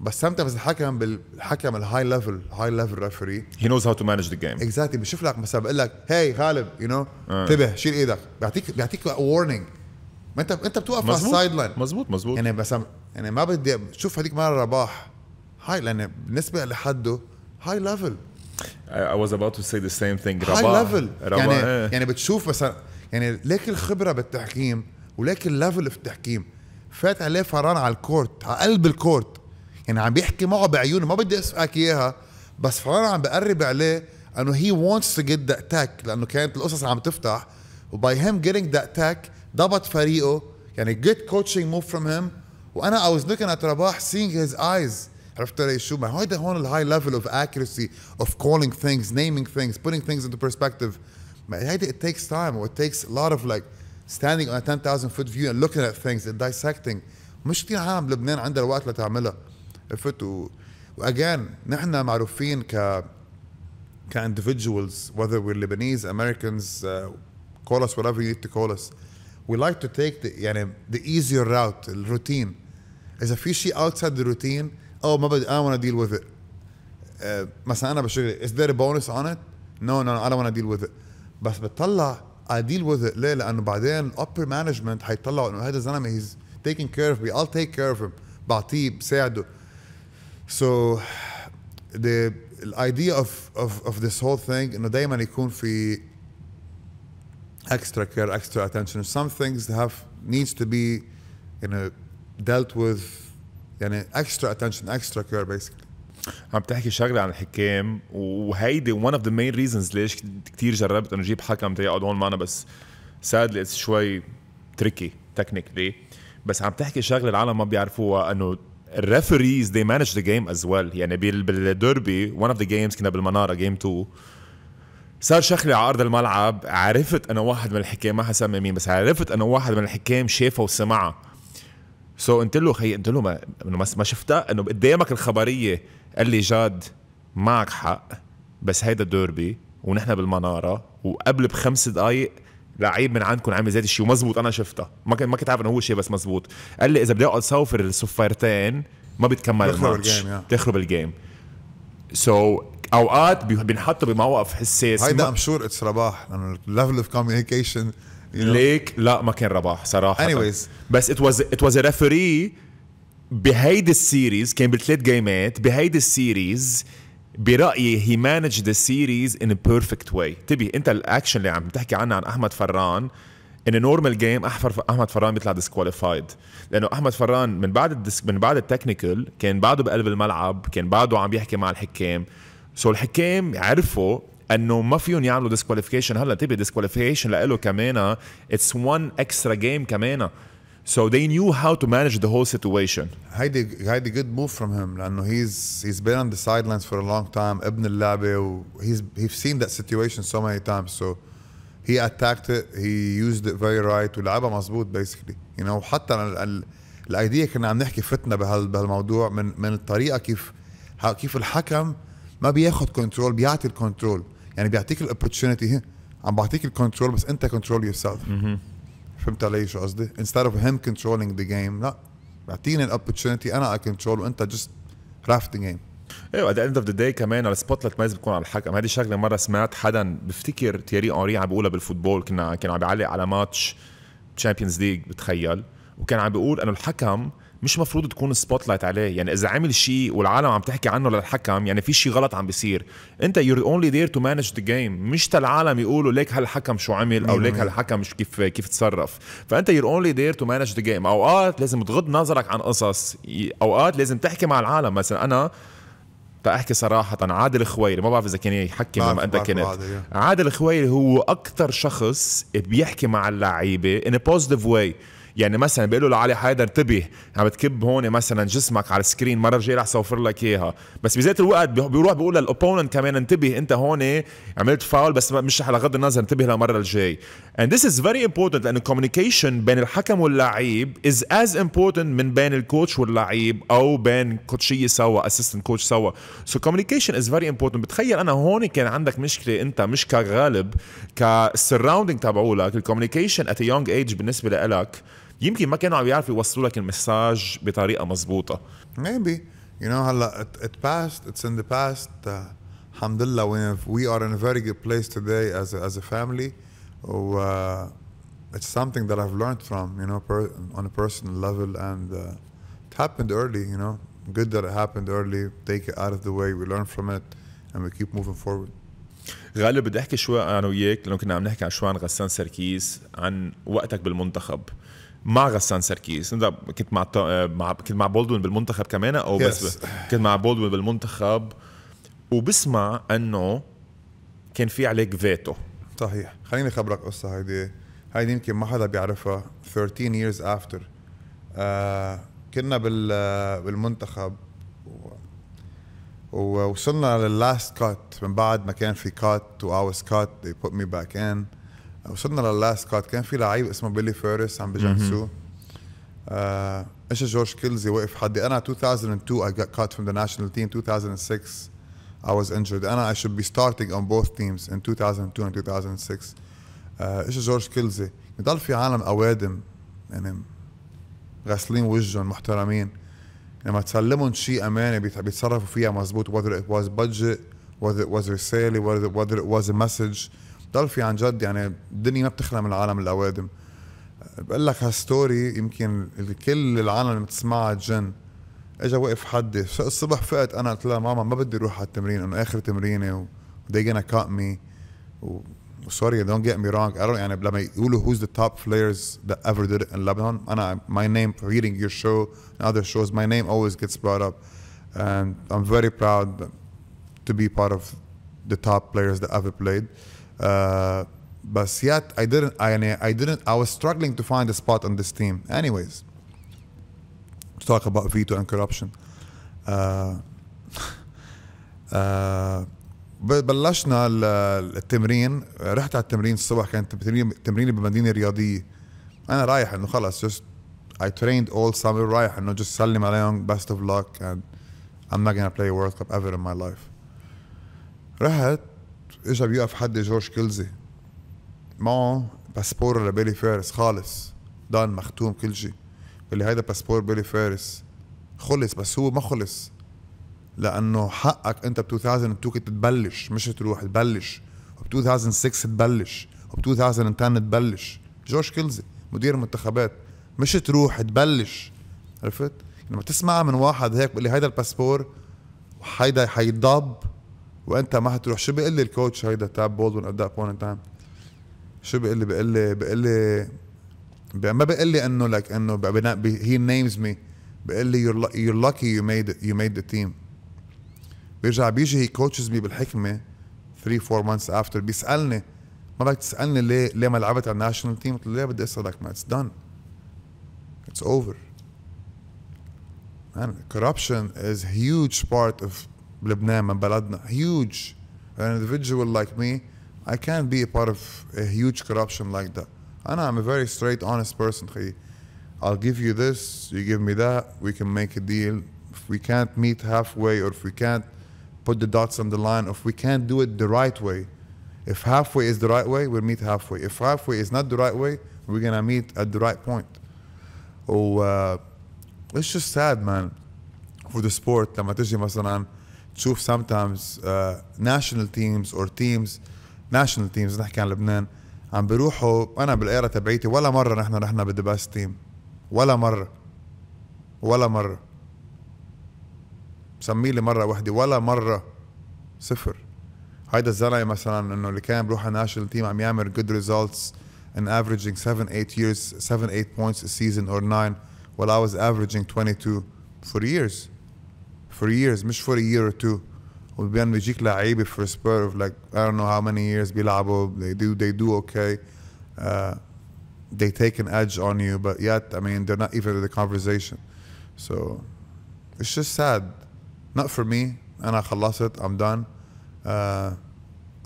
بس بس الحكم بالحكم الهاي ليفل هاي ليفل ريفري هي نوز هاو تو مانج ذا جيم اكزاكتلي بشوف لك مثلا بقول لك هي hey, غالب يو نو انتبه شيل ايدك بيعطيك بيعطيك وورنينج ما انت انت بتوقف على السايد لاين مزبوط مزبوط يعني بس يعني ما بدي شوف هذيك مره رباح هاي يعني لان بالنسبه لحده هاي ليفل I was about to say the same thing ربع level يعني eh. يعني بتشوف مثلا يعني ليك الخبره بالتحكيم وليك الليفل في التحكيم فات عليه فران على الكورت على قلب الكورت يعني عم بيحكي معه بعيونه ما بدي اسألك اياها بس فران عم بقرب عليه انه هي wants to get the attack لانه كانت القصص عم تفتح وباي هيم getting the attack ضبط فريقه يعني good coaching move from him وانا I was looking at رباح seeing his eyes عرفت علي شو ما هيدا هون الهاي ليفل اوف accuracy of calling things naming things putting things into perspective it takes time it takes a lot of like standing on a 10,000 foot view and looking at things and dissecting مش كثير عالم بلبنان عندها الوقت لتعملها عرفت و واجان نحن معروفين ك كاندفيدجوالز whether we're Lebanese Americans uh, call us whatever you need to call us we like to take the يعني the easier route routine. اذا في شيء outside the routine oh my buddy, I don't want to deal with it. Uh, is there a bonus on it? No no no I don't want to deal with it. بس بتطلع I deal with it ليه؟ لانه بعدين upper management حيطلعوا انه هذا الزلمه he's taking care of me I'll take care of him بعطيه بساعده. So the idea of of of this whole thing انه دائما يكون في extra care, extra attention. Some things have needs to be you know dealt with يعني اكسترا اتنشن اكسترا كير بيسكلي عم تحكي شغله عن الحكام وهيدي ون اوف ذا مين ريزونز ليش كثير جربت انه اجيب حكم تيقعد هون معنا بس سادلي اتس شوي تريكي تكنيكلي بس عم تحكي شغله العالم ما بيعرفوها انه الريفريز دي مانج ذا جيم از ويل يعني بالديربي ون اوف ذا جيمز كنا بالمناره جيم 2 صار شغلة على ارض الملعب عرفت انا واحد من الحكام ما حسمي مين بس عرفت انا واحد من الحكام شافه وسمعها سو قلت له خي قلت له ما ما شفتها انه قدامك الخبريه قال لي جاد معك حق بس هيدا ديربي ونحن بالمناره وقبل بخمس دقائق لعيب من عندكم عامل زي الشيء ومزبوط انا شفتها ما كنت ما كنت عارف انه هو شيء بس مزبوط قال لي اذا بدي اقعد صوفر السفارتين ما بتكمل الماتش بتخرب الجيم سو so, اوقات بينحطوا بمواقف حساس هيدا ام شور اتس رباح لانه الليفل اوف كوميونيكيشن ليك لا ما كان رباح صراحه anyways بس ات واز ات واز ريفري بهيدي السيريز كان بالثلاث جيمات بهيدي السيريز برايي هي مانج ذا سيريز ان بيرفكت واي تبي انت الاكشن اللي عم تحكي عنه عن احمد فران ان نورمال جيم احمد فران بيطلع ديسكواليفايد لانه احمد فران من بعد من بعد التكنيكال كان بعده بقلب الملعب كان بعده عم بيحكي مع الحكام سو الحكام عرفوا انه ما فيهم يعملوا ديسكواليفيكيشن هلا تبي ديسكواليفيكيشن لإله كمان اتس وان اكسترا جيم كمان So they knew how to manage the whole situation. هيدي هيدي good move from him لانه he's he's been on the sidelines for a long time ابن اللعبه وهيز he's he's seen that situation so many times so he attacked it he used it very right ولعبها مضبوط basically you know وحتى الايديا كنا عم نحكي فتنا بهال بهالموضوع من من الطريقه كيف كيف الحكم ما بياخذ كنترول بيعطي الكنترول يعني بيعطيك الاوبورتيونيتي عم بعطيك الكنترول بس انت كنترول يور سيلف فهمت علي شو قصدي؟ instead اوف هيم كنترولينج ذا جيم لا بيعطيني الاوبرتونيتي انا كنترول وانت جست ذا جيم ايوه ات اند اوف ذا داي كمان السبوت لايت ما لازم يكون على الحكم هذه شغله مره سمعت حدا بفتكر تيري اونري عم بيقولها بالفوتبول كنا كان عم بيعلق على ماتش تشامبيونز ليج بتخيل وكان عم بيقول انه الحكم مش مفروض تكون سبوت لايت عليه يعني اذا عمل شيء والعالم عم تحكي عنه للحكم يعني في شيء غلط عم بيصير انت يور اونلي دير تو مانج ذا جيم مش تالعالم يقولوا ليك هالحكم شو عمل او ليك هالحكم مش كيف كيف تصرف فانت يور اونلي دير تو مانج ذا جيم اوقات لازم تغض نظرك عن قصص اوقات لازم تحكي مع العالم مثلا انا تأحكي صراحة عادل خويري ما بعرف إذا كان يحكي لما أنت كنت عادل خويري هو أكثر شخص بيحكي مع اللعيبة in a positive way يعني مثلا بيقولوا لعلي حيدر انتبه عم بتكب هون مثلا جسمك على السكرين مره جاي رح صوفر لك اياها بس بذات الوقت بيروح بيقول للاوبوننت كمان انتبه انت هون إيه، عملت فاول بس مش على غض النظر انتبه للمره الجاي and this is very important لانه الكوميونيكيشن بين الحكم واللعيب is as important من بين الكوتش واللعيب او بين كوتشيه سوا اسيستنت كوتش سوا سو كوميونيكيشن از فيري امبورتنت بتخيل انا هون كان عندك مشكله انت مش كغالب كسراوندينج تبعولك الكوميونيكيشن ات يونج ايج بالنسبه لك يمكن ما كانوا عم يعرفوا يوصلوا لك المساج بطريقه مزبوطة maybe you know هلا it, it passed it's in the past uh, الحمد لله we, have, we are in a very good place today as a, as a family و uh, it's something that I've learned from you know per, on a personal level and uh, it happened early you know good that it happened early take it out of the way we learn from it and we keep moving forward غالب بدي احكي شوي انا وياك لانه كنا عم نحكي عن شوي عن غسان سركيس عن وقتك بالمنتخب مع غسان سركيس انت كنت مع مع كنت مع بولدوين بالمنتخب كمان او yes. بس كنت مع بولدوين بالمنتخب وبسمع انه كان في عليك فيتو صحيح خليني اخبرك قصه هيدي هيدي يمكن ما حدا بيعرفها 13 years after آه كنا بال بالمنتخب ووصلنا لللاست كات من بعد ما كان في كات تو اورز كات they put me back in وصلنا لللاست كات كان في لعيب اسمه بيلي فيرس عم بجنسو آه اجى جورج كيلزي وقف حدي انا 2002 I got فروم from the national team 2006 I was injured انا I should be starting on both teams in 2002 and 2006 آه اجى جورج كيلزي بضل في عالم اوادم يعني غاسلين وجههم محترمين لما تسلمهم شيء امانه بيتصرفوا فيها مزبوط whether it was budget whether it was رساله whether it was a message ضل في عن جد يعني الدنيا ما بتخلى من العالم الاوادم بقول لك هالستوري يمكن كل العالم اللي بتسمعها جن اجى وقف حدي الصبح فقت انا قلت لها ماما ما بدي اروح على التمرين انه اخر تمرينه they gonna cut me وسوري don't get me wrong I don't يعني لما يقولوا who's the top players that ever did it in Lebanon انا my name reading your show and other shows my name always gets brought up and I'm very proud to be part of the top players that ever played Uh, but yet I didn't. I, I didn't. I was struggling to find a spot on this team. Anyways, to talk about veto and corruption. Uh, *laughs* uh, بلشنا التمرين رحت على التمرين الصبح كان تمرين تمرين بمدينه رياضيه انا رايح انه خلص just I trained all summer رايح انه just سلم عليهم best of luck and I'm not gonna play a World Cup ever in my life رحت اجى بيوقف حد جورج كلزي معه باسبور لبيلي فارس خالص دان مختوم كل شيء اللي هيدا باسبور بيلي فارس خلص بس هو ما خلص لانه حقك انت ب 2002 كنت تبلش مش تروح تبلش وب 2006 تبلش وب 2010 تبلش جورج كلزي مدير منتخبات مش تروح تبلش عرفت؟ لما تسمع من واحد هيك بقول لي هيدا الباسبور وهيدا حيضب وانت ما حتروح شو بيقول لي الكوتش هيدا تاب بولدون ات ذات بوينت تايم شو بيقول لي بيقول لي بيقول لي ما بيقول لي انه لك انه هي نيمز مي بيقول لي يور لاكي يو ميد يو ميد ذا تيم بيرجع بيجي هي كوتشز مي بالحكمه 3 4 مانس افتر بيسالني ما بدك تسالني ليه ليه ما لعبت على الناشونال تيم قلت له ليه بدي اسالك ما اتس دان اتس اوفر Man, corruption is a huge part of Lebanon and بلدنا huge an individual like me I can't be a part of a huge corruption like that and I'm a very straight honest person خيي I'll give you this you give me that we can make a deal if we can't meet halfway or if we can't put the dots on the line if we can't do it the right way if halfway is the right way we'll meet halfway if halfway is not the right way we're gonna meet at the right point oh uh, it's just sad man for the sport لما تجي مثلا تشوف sometimes uh, national teams or teams national teams نحكي عن لبنان عم بيروحوا انا بالايرا تبعيتي ولا مره نحن رحنا بذا بيست تيم ولا مره ولا مره سمي لي مره وحده ولا مره صفر هيدا الزلمه مثلا انه اللي كان بروح على ناشونال تيم عم يعمل جود ريزلتس ان averaging 7 8 years 7 8 points a season or 9 while I was averaging 22 for years for years مش for a year or two وبيان بيجيك لعيبه for a spur of like I don't know how many years بيلعبوا they do they do okay uh, they take an edge on you but yet I mean they're not even in the conversation so it's just sad not for me أنا خلصت I'm done uh,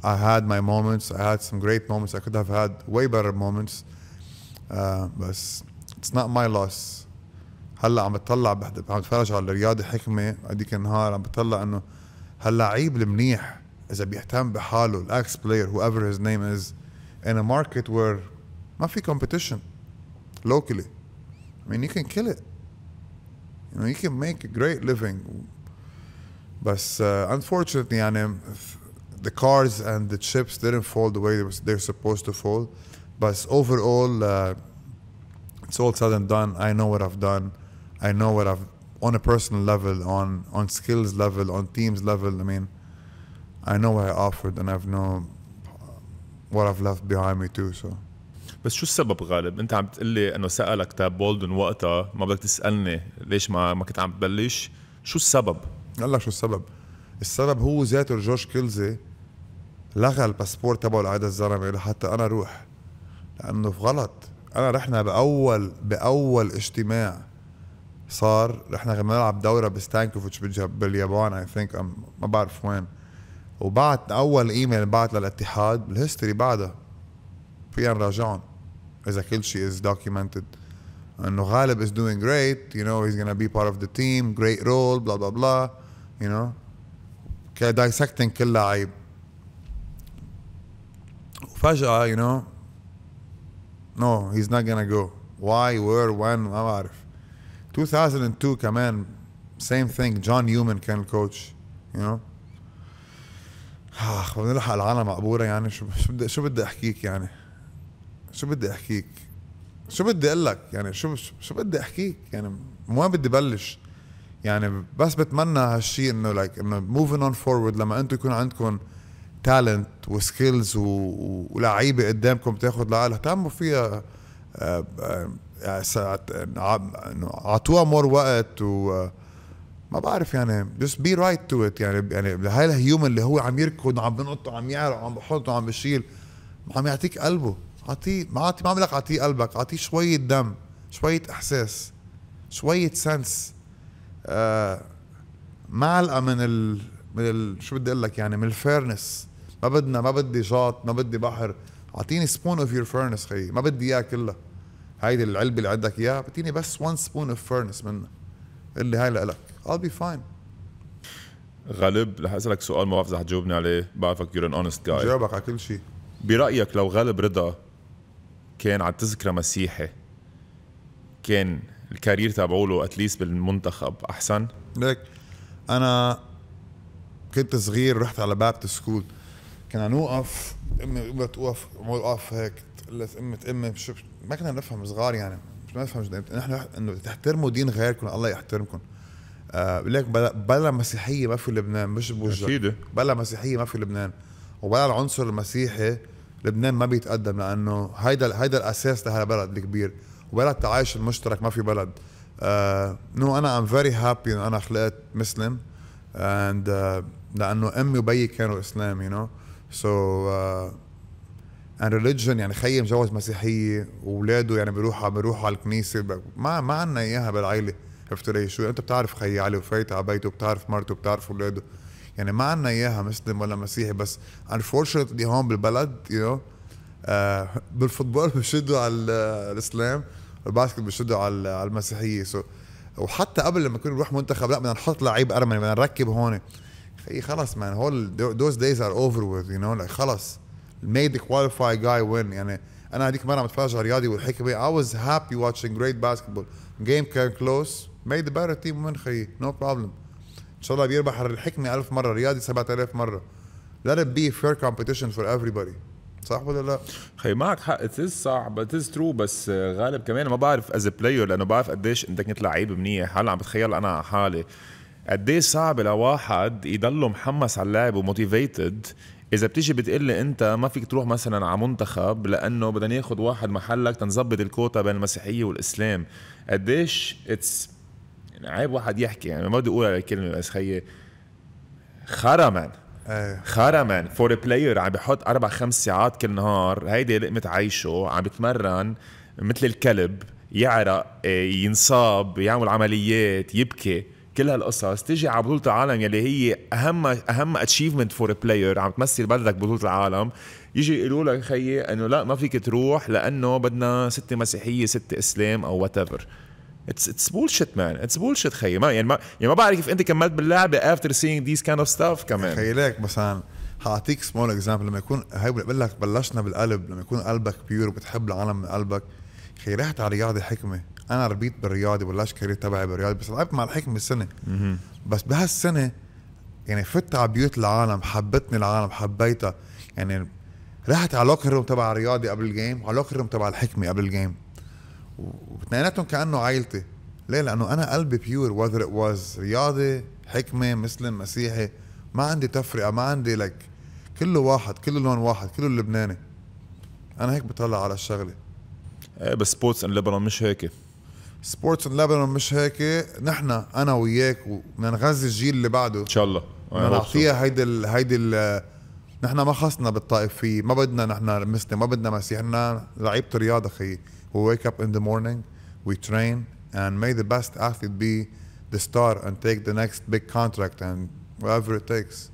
I had my moments I had some great moments I could have had way better moments uh, but it's not my loss هلا عم بتطلع عم بتفرج على الرياضي حكمه هذيك النهار عم بتطلع انه هاللعيب المنيح اذا بيهتم بحاله الاكس بلاير هو ايفر هيز نيم از in a market where ما في competition locally I mean you can kill it you know you can make a great living بس uh, unfortunately يعني the cards and the chips didn't fall the way they was, they're supposed to fall بس overall uh, it's all said and done I know what I've done I know what I've on a personal level, on on skills level, on teams level. I mean, I know what I offered and I've known uh, what I've left behind me too. So. بس شو السبب غالب؟ انت عم بتقول لي انه سالك تاب بولدن وقتها ما بدك تسالني ليش ما ما كنت عم تبلش؟ شو السبب؟ هلا شو السبب؟ السبب هو ذاته جورج كيلزي لغى الباسبور تبعه لهيدا الزلمه لحتى انا اروح لانه غلط انا رحنا باول باول اجتماع صار احنا كنا بنلعب دوره بستانكوفيتش باليابان اي ثينك ما بعرف وين وبعت اول ايميل بعت للاتحاد الهيستوري بعدها فينا نراجعهم اذا كل شيء از دوكيومنتد انه غالب از دوينج جريت يو نو هيز غانا بي بارت اوف ذا تيم جريت رول بلا بلا بلا يو نو دايسكتنج كل لعيب وفجأة يو نو نو هيز نوت غانا جو واي وير وين ما بعرف 2002 كمان سيم thing جون يومن كان الكوتش يو you know? اخ آه، بدنا نلحق العالم مقبوره يعني شو بدي شو بدي احكيك يعني شو بدي احكيك شو بدي اقول لك يعني شو شو بدي احكيك يعني وين بدي بلش يعني بس بتمنى هالشيء انه لايك انه موفين اون فورورد لما انتم يكون عندكم تالنت وسكيلز ولعيبه قدامكم تاخذ لعقلها تعملوا فيها آه، آه، يعني اعطوها مور وقت و ما بعرف يعني بس بي رايت تو ات يعني يعني هاي الهيومن اللي هو عم يركض وعم بنقط وعم يعرق وعم بحط وعم بشيل عم يعطيك قلبه اعطيه ما عطي ما عم لك اعطيه قلبك اعطيه شويه دم شويه احساس شويه سنس آه معلقه من ال من ال شو بدي اقول لك يعني من الفيرنس ما بدنا ما بدي جاط ما بدي بحر اعطيني سبون اوف يور فيرنس خيي ما بدي اياه كلها هيدي العلبه اللي عندك اياها بتيني بس 1 سبون اوف فيرنس منها لي هاي لك I'll be fine غالب رح اسالك سؤال ما بعرف اذا حتجاوبني عليه بعرفك يور ان اونست جاي جاوبك على كل شيء برايك لو غالب رضا كان على تذكره مسيحي كان الكارير تبعوله اتليست بالمنتخب احسن ليك انا كنت صغير رحت على بابت سكول كنا نوقف امي توقف وقف هيك قلت امي امي شفت ما كنا نفهم صغار يعني مش ما بنفهم نحن انه تحترموا دين غيركم الله يحترمكم آه بقول لك بلا, بلا مسيحيه ما في لبنان مش بوجه اكيد بلا مسيحيه ما في لبنان وبلا العنصر المسيحي لبنان ما بيتقدم لانه هيدا هيدا الاساس لهالبلد الكبير وبلا التعايش المشترك ما في بلد آه، نو انا ام فيري هابي انه انا خلقت مسلم اند آه، uh, لانه امي وبيي كانوا اسلام يو نو سو ان ريليجن يعني خيي مجوز مسيحيه واولاده يعني بيروحوا بيروحوا على الكنيسه ما ما عندنا اياها بالعيله عرفت علي شو انت بتعرف خيي علي وفايت على بيته بتعرف مرته بتعرف اولاده يعني ما عندنا اياها مسلم ولا مسيحي بس انفورشنتلي هون بالبلد يو you know, آه بالفوتبول *laughs* بشدوا على الاسلام الباسكت بشدوا على المسيحيه سو so وحتى قبل لما كنا نروح منتخب لا بدنا نحط لعيب ارمني بدنا نركب هون خيي خلص مان هول دوز دايز ار اوفر وذ يو نو خلص ميد كواليفاي جاي وين يعني انا هذيك المره عم اتفرج على رياضي والحكمه اي واز هابي watching جريت باسكتبول جيم كان close ميد the تيم team win خيي نو problem ان شاء الله بيربح الحكمه 1000 مره رياضي 7000 مره let it be fair competition for everybody صح ولا لا؟ خي معك حق اتز صعب اتز ترو بس غالب كمان ما بعرف از بلاير لانه بعرف قديش انت كنت لعيب منيح هلا عم بتخيل انا على حالي قد ايه صعب لواحد يضله محمس على اللعب وموتيفيتد اذا بتيجي بتقلي انت ما فيك تروح مثلا على منتخب لانه بدنا ياخذ واحد محلك تنظبط الكوتا بين المسيحيه والاسلام قديش اتس يعني عيب واحد يحكي يعني ما بدي اقول على الكلمه بس خيي خرما أيه. خرما فور بلاير عم بحط اربع خمس ساعات كل نهار هيدي لقمه عيشه عم بتمرن مثل الكلب يعرق آه، ينصاب يعمل عمليات يبكي كل هالقصص تيجي على بطوله العالم يلي هي اهم اهم اتشيفمنت فور بلاير عم تمثل بلدك ببطوله العالم يجي يقولوا لك خيي انه لا ما فيك تروح لانه بدنا ستة مسيحيه ستة اسلام او وات ايفر اتس اتس بولشيت مان اتس بولشيت خيي ما يعني ما يعني ما بعرف كيف انت كملت باللعبه افتر سينج ذيس كايند اوف ستاف كمان خيي ليك مثلا حاعطيك سمول اكزامبل لما يكون هاي بقول لك بلشنا بالقلب لما يكون قلبك بيور وبتحب العالم من قلبك خيي رحت على رياضه حكمه انا ربيت بالرياضي ولاش كارير تبعي بالرياضي بس لعبت مع الحكمه سنه بس بهالسنه يعني فت على بيوت العالم حبتني العالم حبيتها يعني رحت على لوكر روم تبع الرياضي قبل الجيم وعلى لوكر روم تبع الحكمه قبل الجيم واثنيناتهم كانه عائلتي ليه لانه انا قلبي بيور وذر ات واز رياضي حكمه مسلم مسيحي ما عندي تفرقه ما عندي لك كله واحد كله لون واحد كله لبناني انا هيك بطلع على الشغله ايه بس سبورتس ان ليبرال مش هيك سبورتس ان لبنان مش هيك نحن انا وياك بدنا نغذي الجيل اللي بعده ان شاء الله آه، نعطيها هيدي هيدي نحن ما خصنا بالطائفيه ما بدنا نحن مسلم ما بدنا مسيح نحن لعيبه رياضه خي we wake up in the morning we train and may the best athlete be the star and take the next big contract and whatever it takes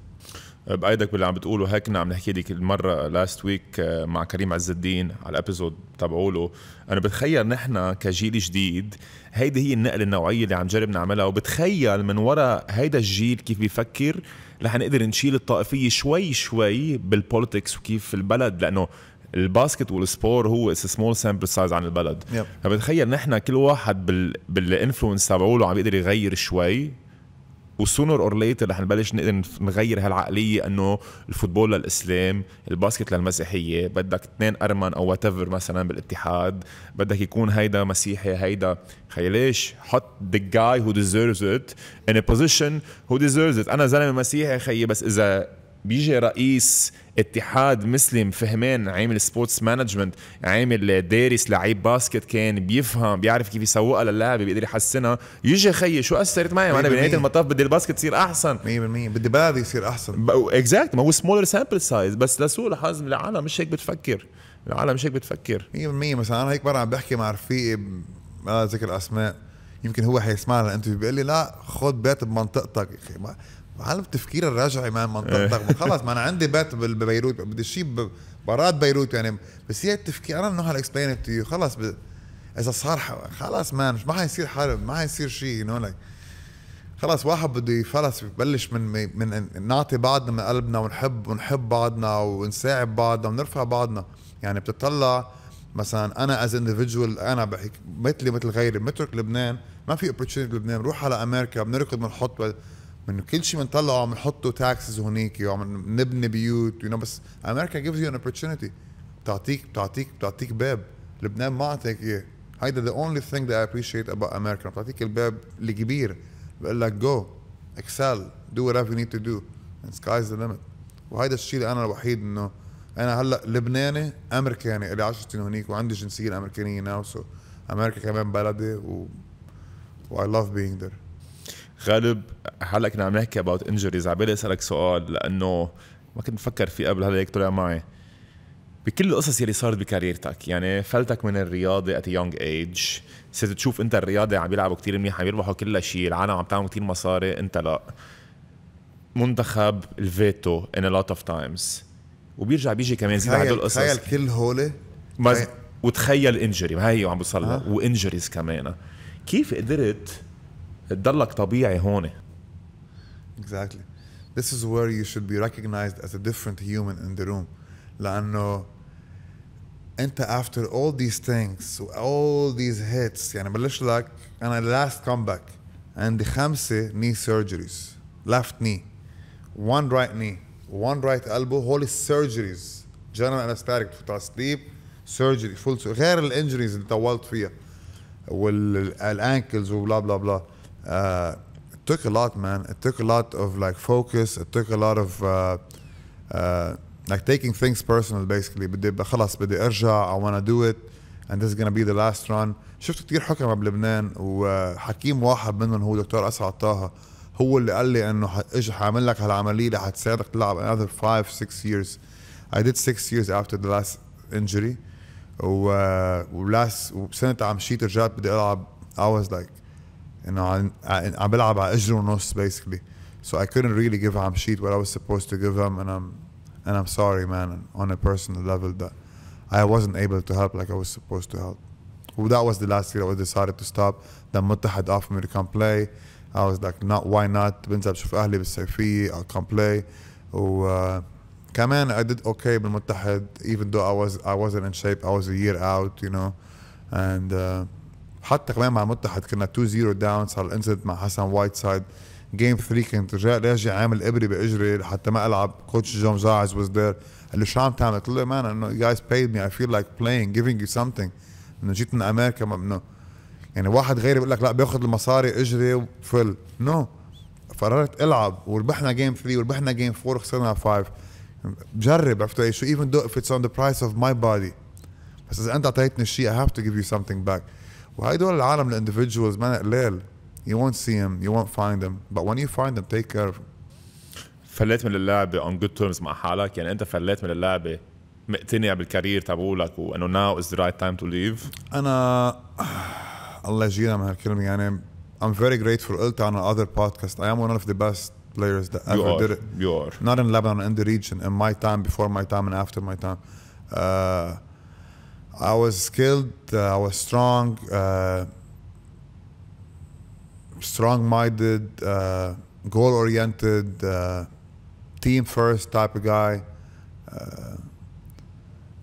بايدك باللي عم بتقوله هيك كنا عم نحكي لك المره لاست آه، ويك مع كريم عز الدين على الابيزود تبعوله انا بتخيل نحن كجيل جديد هيدي هي النقله النوعيه اللي عم نجرب نعملها وبتخيل من وراء هيدا الجيل كيف بيفكر رح نقدر نشيل الطائفيه شوي شوي بالبوليتكس وكيف البلد لانه الباسكت والسبور هو سمول سامبل سايز عن البلد yep. فبتخيل نحن كل واحد بال... بالانفلونس تبعوله عم يقدر يغير شوي وسونر اور ليتر رح نبلش نقدر نغير هالعقليه انه الفوتبول للاسلام، الباسكت للمسيحيه، بدك اثنين ارمن او وات مثلا بالاتحاد، بدك يكون هيدا مسيحي هيدا خي ليش حط ذا جاي هو ديزيرفز ات ان ا بوزيشن هو ديزيرفز ات، انا زلمه مسيحي خيي بس اذا بيجي رئيس اتحاد مسلم فهمان عامل سبورتس مانجمنت عامل دارس لعيب باسكت كان بيفهم بيعرف كيف يسوقها للعبه بيقدر يحسنها يجي خيي شو اثرت معي انا بنهايه المطاف بدي الباسكت يصير احسن 100% بدي بلدي يصير احسن اكزاكت ما هو سمولر سامبل سايز بس لسوء الحظ العالم مش هيك بتفكر العالم مش هيك بتفكر 100% مثلا انا هيك مره عم بحكي مع رفيقي ما ذكر اسماء يمكن هو حيسمعنا الانترفيو بيقول لي لا خذ بيت بمنطقتك يا اخي عالم التفكير الراجعي ما منطقتك إيه. خلص ما انا عندي بيت ببيروت بدي شيء برات بيروت يعني بس هي التفكير انا نو اكسبلين تو يو خلص ب... اذا صار خلص مان ما حيصير حرب ما حيصير شيء نو لايك خلص واحد بده يفلس يبلش من من نعطي بعضنا من قلبنا ونحب ونحب بعضنا ونساعد بعضنا ونرفع بعضنا يعني بتطلع مثلا انا از اندفجوال انا بحكي مثلي مثل غيري بنترك لبنان ما في اوبورتونيتي بلبنان روح على امريكا بنركض بنحط من كل شيء بنطلعه عم نحطه تاكسز هونيك وعم نبني بيوت يو بس امريكا جيفز يو ان اوبورتونيتي بتعطيك بتعطيك بتعطيك باب لبنان ما اعطيك اياه هيدا ذا اونلي ثينج ذات اي ابريشيت ابوت امريكا بتعطيك الباب الكبير بقول لك جو اكسل دو وات يو نيد تو دو سكاي سكايز ذا ليميت وهيدا الشيء اللي انا الوحيد انه انا هلا لبناني امريكاني لي 10 سنين هونيك وعندي الجنسيه الامريكانيه ناو سو امريكا كمان بلدي و, اي لاف بينج ذير غالب هلا كنا عم نحكي اباوت انجريز على بالي اسالك سؤال لانه ما كنت بفكر فيه قبل هلا هيك طلع معي بكل القصص يلي صارت بكاريرتك يعني فلتك من الرياضه ات يونج ايج صرت تشوف انت الرياضه عم بيلعبوا كثير منيح عم يربحوا كل شيء العالم عم تعمل كثير مصاري انت لا منتخب الفيتو ان لوت اوف تايمز وبيرجع بيجي كمان زيد هدول القصص تخيل كل هول وتخيل انجري هي عم بوصلها وانجريز كمان كيف قدرت تضلك طبيعي هون exactly this is where you should be recognized as a different human in the room لانه انت after all these things all these hits يعني بلش لك انا last comeback عندي خمسه knee surgeries left knee one right knee one right elbow holy surgeries general anesthetic بتحط sleep surgery full surgery غير الانجريز اللي طولت فيها والانكلز وبلا بلا بلا it took a lot, man. It took a lot of like focus. It took a lot of uh, uh, like taking things personal basically. بدي خلاص بدي ارجع. I wanna do it. and this is gonna be the last run شفت كثير حكمة بلبنان وحكيم واحد منهم هو دكتور اسعد طه هو اللي قال لي انه اجي حعمل لك هالعمليه اللي حتساعدك تلعب another 5 6 years I did 6 years after the last injury و last سنة عم شيت رجعت بدي العب I was like you know, I, I, I'm بلعب على اجره ونص basically. So I couldn't really give Hamshid what I was supposed to give him, and I'm and I'm sorry, man, on a personal level that I wasn't able to help like I was supposed to help. Well, that was the last year I decided to stop. Then had offered me to come play. I was like, not why not? بنزل بشوف اهلي بالصيفيه I'll come play. و oh, uh, I did okay Had even though I was I wasn't in shape. I was a year out, you know, and. Uh, حتى كمان مع المتحد كنا 2 0 داون صار الانسيدنت مع حسن وايت سايد جيم 3 كنت راجع عامل ابري باجري لحتى ما العب كوتش جون زاعز واز ذير قال له شو عم تعمل؟ قلت له مان انه جايز بايد مي اي فيل لايك بلاينج جيفينج يو سمثينج انه جيت من امريكا انه يعني واحد غيري بيقول لك لا باخذ المصاري اجري وفل نو no. قررت العب وربحنا جيم 3 وربحنا جيم 4 وخسرنا 5 جرب عرفت شو ايفن دو اف اتس اون ذا برايس اوف ماي بودي بس اذا انت اعطيتني شيء اي هاف تو جيف يو سمثينج باك وهدول العالم man ما قلال you won't see them you won't find them but when you find them take care of them فليت من اللعبه on good terms مع حالك يعني انت فليت من اللعبه مقتنع بالكارير تبعولك وانه ناو از ذا رايت تايم تو ليف انا *sighs* الله يجينا من هالكلمه يعني I'm very grateful قلتها on another podcast I am one of the best players that ever you are, did it. You are. Not in Lebanon, in the region, in my time, before my time, and after my time. Uh, I was skilled, uh, I was strong, uh, strong minded, uh, goal oriented, team first type of guy uh,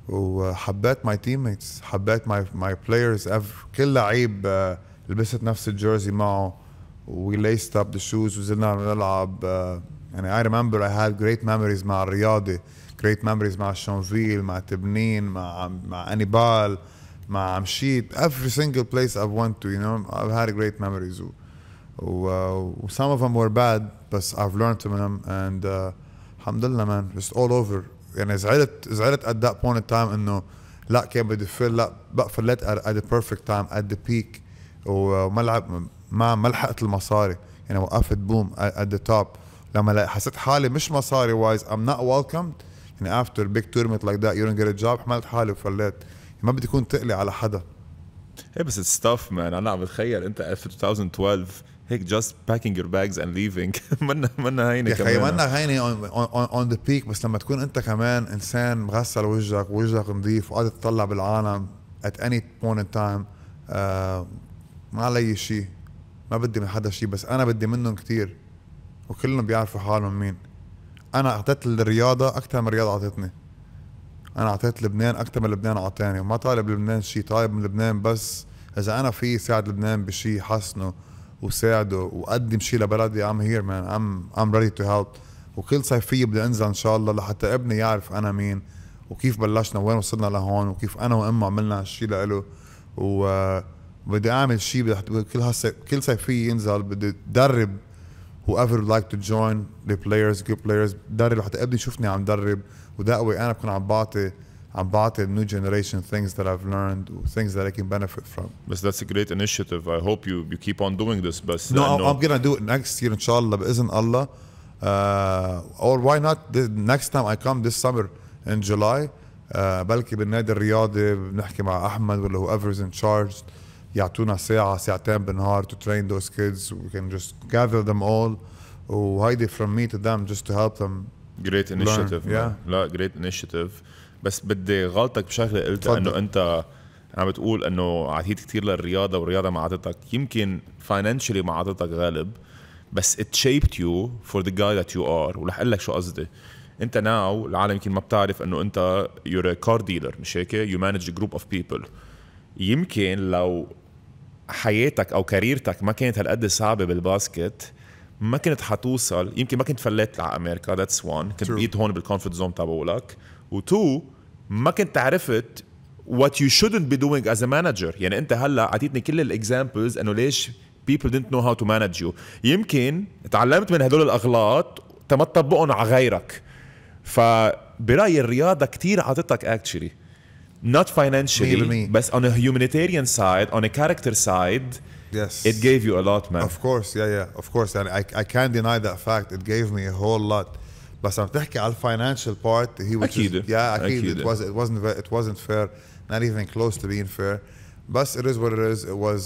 who uh, حبيت my teammates, حبيت my, my players. كل لعيب لبست نفس الجيرزي معه we laced up the shoes وزلنا نلعب uh, and I remember I had great memories مع الرياضي great memories مع شونفيل مع تبنين مع مع انيبال مع عمشيت every single place I've went to you know I've had great memories و, و, some of them were bad but I've learned from them and uh, الحمد لله man just all over يعني زعلت زعلت at that point in time انه لا كان بدي فل لا that, at the perfect time at the peak وملعب ما ما لحقت المصاري يعني وقفت بوم at the top لما حسيت حالي مش مصاري وايز I'm not welcomed يعني after big tournament like that you don't get a job حملت حالي وفليت يعني ما بدي اكون تقلي على حدا ايه بس اتس تاف مان انا عم بتخيل انت في 2012 هيك جاست باكينج يور باجز اند ليفينج منا منا هينه كمان يا منا هينه اون ذا بيك بس لما تكون انت كمان انسان مغسل وجهك وجهك نظيف وقادر تطلع بالعالم ات اني بوينت ان تايم ما علي شيء ما بدي من حدا شيء بس انا بدي منهم كثير وكلهم بيعرفوا حالهم مين انا اعطيت الرياضه اكثر من الرياضه اعطتني انا اعطيت لبنان اكثر من لبنان اعطاني وما طالب لبنان شيء طالب من لبنان بس اذا انا في ساعد لبنان بشيء حسنه وساعده وقدم شيء لبلدي ام هير مان ام ام ريدي تو هيلب وكل صيفيه بدي انزل ان شاء الله لحتى ابني يعرف انا مين وكيف بلشنا وين وصلنا لهون وكيف انا وامه عملنا هالشيء لإله وبدي اعمل شيء كل كل صيفيه ينزل بدي ادرب whoever would like to join the players good players درب حتى ابني يشوفني عم درب That way انا بكون عم بعطي عم بعطي new generation things that I've learned things that I can benefit from. that's a great initiative. I hope you you keep on doing this. But no, I'm, I'm gonna do it next year inshallah باذن الله. Uh, or why not the next time I come this summer in July uh, بلكي بالنادي الرياضي بنحكي مع احمد ولا is in charge يعطونا ساعه ساعتين بالنهار to train those kids we can just gather them all وهيدي from me to them just to help them great initiative yeah. لا great initiative بس بدي غلطك بشغله قلتها انه انت عم بتقول انه عطيت كثير للرياضه والرياضه ما عطتك يمكن financially ما عطتك غالب بس it shaped you for the guy that you are ورح اقول لك شو قصدي انت ناو العالم يمكن ما بتعرف انه انت you're a car dealer مش هيك يو a group of people يمكن لو حياتك او كاريرتك ما كانت هالقد صعبه بالباسكت ما كنت حتوصل يمكن ما كنت فليت على امريكا ذاتس وان كنت بقيت هون بالكونفورت زون تبعولك وتو ما كنت عرفت وات يو shouldn't بي دوينج از a manager يعني انت هلا اعطيتني كل الاكزامبلز انه ليش people didn't know how to manage you يمكن تعلمت من هدول الاغلاط تما تطبقهم على غيرك فبرايي الرياضه كثير عطتك اكشلي not financially, but on a humanitarian side, on a character side, yes, it gave you a lot, man. Of course, yeah, yeah, of course, and I, I can't deny that fact. It gave me a whole lot. but عم the financial part, he was yeah it was it wasn't it wasn't fair not even close to being fair but it is what it is it was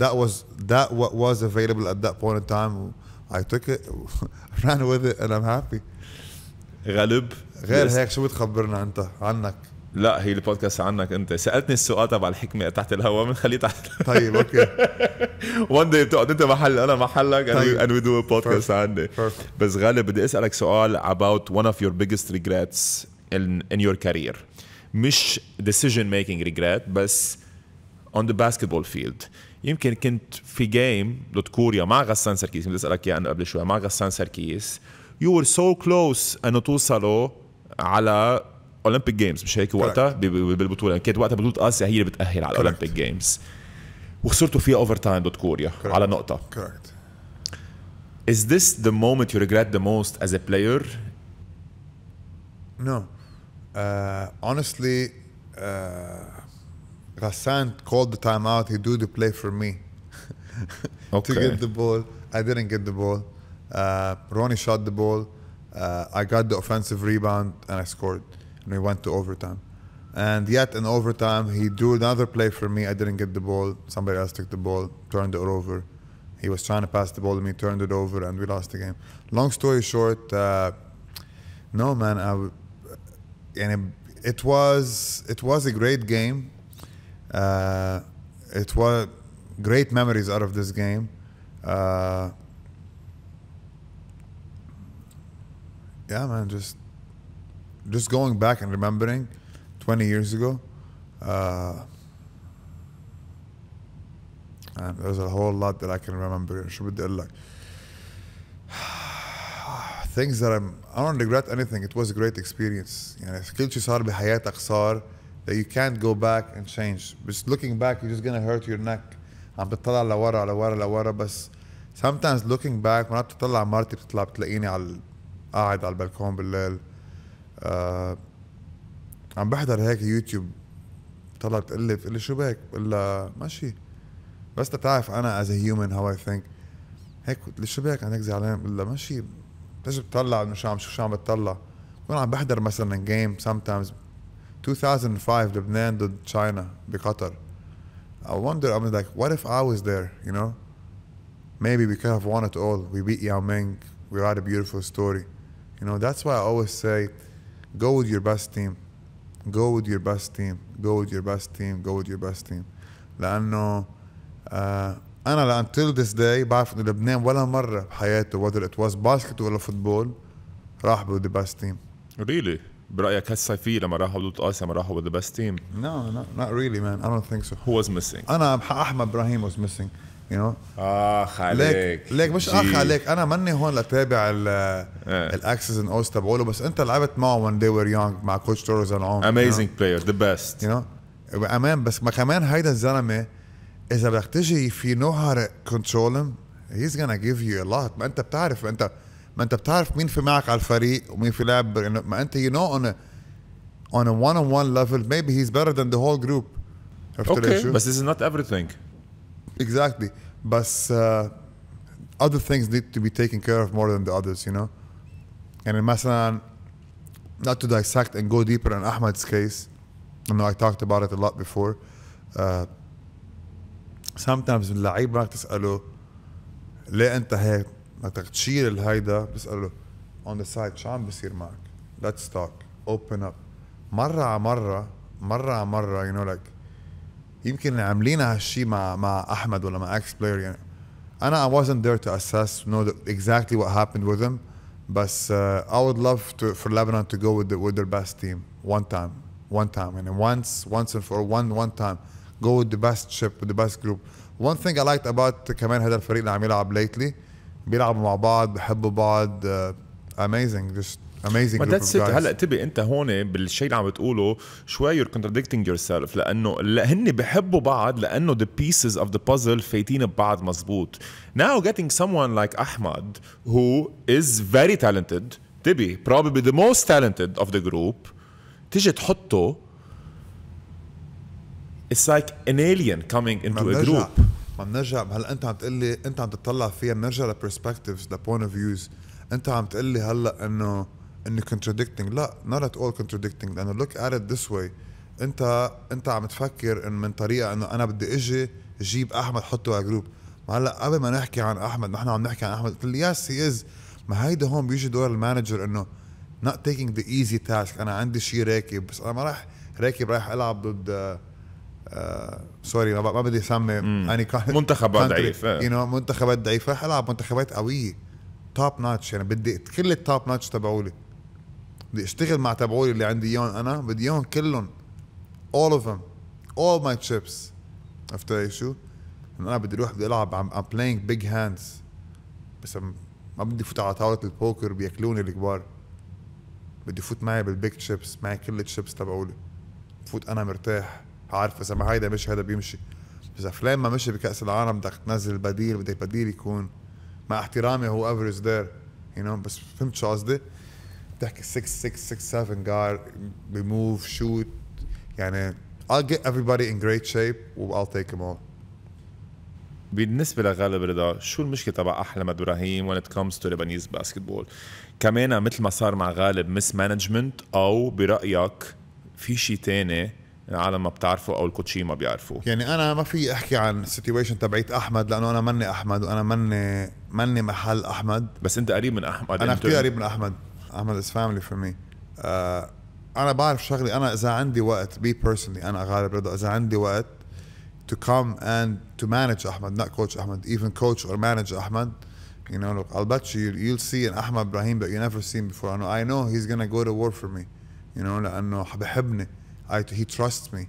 that was that what was available at that point in time I took it *laughs* ran with it and I'm happy غالب غير هيك شو بتخبرنا انت عنك لا هي البودكاست عنك انت سالتني السؤال تبع الحكمه تحت الهواء بنخليه تحت طيب اوكي وان داي بتقعد انت محل انا محلك طيب. وي دو بودكاست عندي عني بس غالب بدي اسالك سؤال اباوت ون اوف يور بيجست ريجريتس ان يور كارير مش ديسيجن ميكينج ريجريت بس اون ذا باسكتبول فيلد يمكن كنت في جيم ضد كوريا مع غسان سركيس بدي اسالك اياه قبل شوي مع غسان سركيس يو ور سو كلوز انه توصلوا على اولمبيك جيمز مش هيك وقتها بالبطوله كانت وقتها بطوله اسيا هي اللي بتاهل على الاولمبيك جيمز وخسرتوا فيها اوفر تايم ضد كوريا على نقطه كوركت Is this the moment you regret the most as a player? No. Uh, honestly, uh, Rassant called the timeout. He do the play for me *laughs* okay. to get the ball. I didn't get the ball. Uh, Ronnie shot the ball. Uh, I got the offensive rebound and I scored and we went to overtime. And yet in overtime, he drew another play for me. I didn't get the ball. Somebody else took the ball, turned it over. He was trying to pass the ball to me, turned it over, and we lost the game. Long story short, uh, no man, I, and it, it, was it was a great game. Uh, it was great memories out of this game. Uh, yeah, man, just just going back and remembering 20 years ago, uh, and there's a whole lot that I can remember. *sighs* things that I'm, I don't regret anything. It was a great experience. that you can't go back and change. Just looking back, you're just gonna hurt your neck. عم بتطلع لورا لورا لورا بس sometimes looking back مرات بتطلع مرتي بتطلع بتلاقيني على قاعد على البلكون بالليل آه عم بحضر هيك يوتيوب طلعت بتقول لي بتقول لي شو بك؟ بقول لها ماشي بس تعرف انا از هيومن هاو اي ثينك هيك قلت لي شو بك عندك زعلان؟ بقول لها ماشي بتجي بتطلع انه شو عم شو عم بتطلع وانا عم بحضر مثلا جيم سم تايمز 2005 لبنان ضد تشاينا بقطر I wonder I'm like what if I was there you know maybe we could have won it all we beat Yao Ming we write a beautiful story you know that's why I always say Go with your best team. Go with your best team. Go with your best team. Go with your best team. لأنه آه أنا لأن until this day بعرف إنه لبنان ولا مرة بحياته whether it was basket ولا football راح with the best team. Really? برايك هالصيفيه لما راحوا بطوله اسيا ما راحوا with the best team؟ No, not, not really man. I don't think so. Who was missing? انا Ahmed Ibrahim was missing. يو you نو know? اخ عليك ليك, مش مش اخ عليك انا ماني هون لتابع آه. الاكسس ان اوست تبعوله بس انت لعبت معه وان دي وير يونغ مع كوتش تورز العون اميزنج بلاير ذا بيست يو نو امان بس ما كمان هيدا الزلمه اذا بدك تجي في نو هار كنترول هيز غانا جيف يو ا لوت ما انت بتعرف ما انت ما انت بتعرف مين في معك على الفريق ومين في لاعب ما انت يو نو اون اون ا وان اون وان ليفل ميبي هيز بيتر ذان ذا هول جروب اوكي بس this is not everything Exactly. But uh, other things need to be taken care of more than the others, you know? And in Masan, not to dissect and go deeper on Ahmed's case, I know I talked about it a lot before. Uh, sometimes اللعيب بدك تسأله ليه أنت هيك؟ بدك تشيل الهيدا بتسأله on the side شو عم بيصير معك؟ Let's talk, open up. مرة على مرة مرة على مرة you know like يمكن عاملين هالشيء مع مع احمد ولا مع اكس بلاير يعني انا I wasn't there to assess know exactly what happened with him بس uh, I would love to, for Lebanon to go with the, with their best team one time one time and once once and for one one time go with the best ship with the best group one thing I liked about كمان هذا الفريق اللي عم يلعب lately بيلعبوا مع بعض بحبوا بعض uh, amazing just اميزنج ذاتس هلا انتبه انت هون بالشيء اللي عم بتقوله شوي يور كونتراديكتينج يور سيلف لانه هن بحبوا بعض لانه ذا بيسز اوف ذا بازل فايتين ببعض مزبوط now getting someone like احمد who is very talented تبي probably the most talented of the group تيجي تحطه it's like an alien coming into a group ما بنرجع هلا انت عم تقول لي انت عم تطلع فيها بنرجع لبرسبكتيفز لبوينت اوف فيوز انت عم تقول لي هلا انه انه contradicting لا not at all contradicting لانه look at it this way انت انت عم تفكر ان من طريقه انه انا بدي اجي جيب احمد حطه على جروب ما هلا قبل ما نحكي عن احمد نحن عم نحكي عن احمد قلت له يس هي از ما هيدا هون بيجي دور المانجر انه not taking the easy task انا عندي شيء راكب بس انا ما راح راكب رايح العب ضد سوري آه، ما, ما بدي اسمي اني منتخبات ضعيفه يو نو منتخبات ضعيفه راح العب منتخبات قويه توب ناتش يعني بدي كل التوب ناتش تبعولي بدي اشتغل مع تبعولي اللي عندي اياهم انا بدي اياهم كلهم all of them all my chips عرفت شو؟ انا بدي اروح بدي العب I'm, I'm playing big hands بس ما بدي فوت على طاوله البوكر بياكلوني الكبار بدي فوت معي بالبيج تشيبس معي كل التشيبس تبعولي بفوت انا مرتاح عارف اذا ما هيدا مش هيدا بيمشي اذا فلان ما مشي بكاس العالم بدك تنزل البديل بدك بديل يكون مع احترامي هو افريج ذير يو نو بس فهمت شو قصدي؟ بتحكي 6 6 6 7 جار بيموف شوت يعني I'll get everybody in great shape I'll take them all بالنسبة لغالب رضا شو المشكلة تبع احمد إبراهيم when it comes to Lebanese basketball كمان مثل ما صار مع غالب مس مانجمنت أو برأيك في شيء تاني العالم ما بتعرفه او الكوتشي ما بيعرفوه يعني انا ما في احكي عن السيتويشن تبعت احمد لانه انا ماني احمد وانا ماني ماني محل احمد بس انت قريب من احمد انا كثير قريب من احمد احمد از فاميلي فور مي انا بعرف شغلي انا اذا عندي وقت بي بيرسونلي انا غالب رضا اذا عندي وقت to come and to manage Ahmad, not coach Ahmad, even coach or manage Ahmad. You know, look, I'll bet you you'll see an Ahmad Brahim that you never seen before. I know, I know he's gonna go to war for me. You know, لأنه بحبني. I, he trusts me.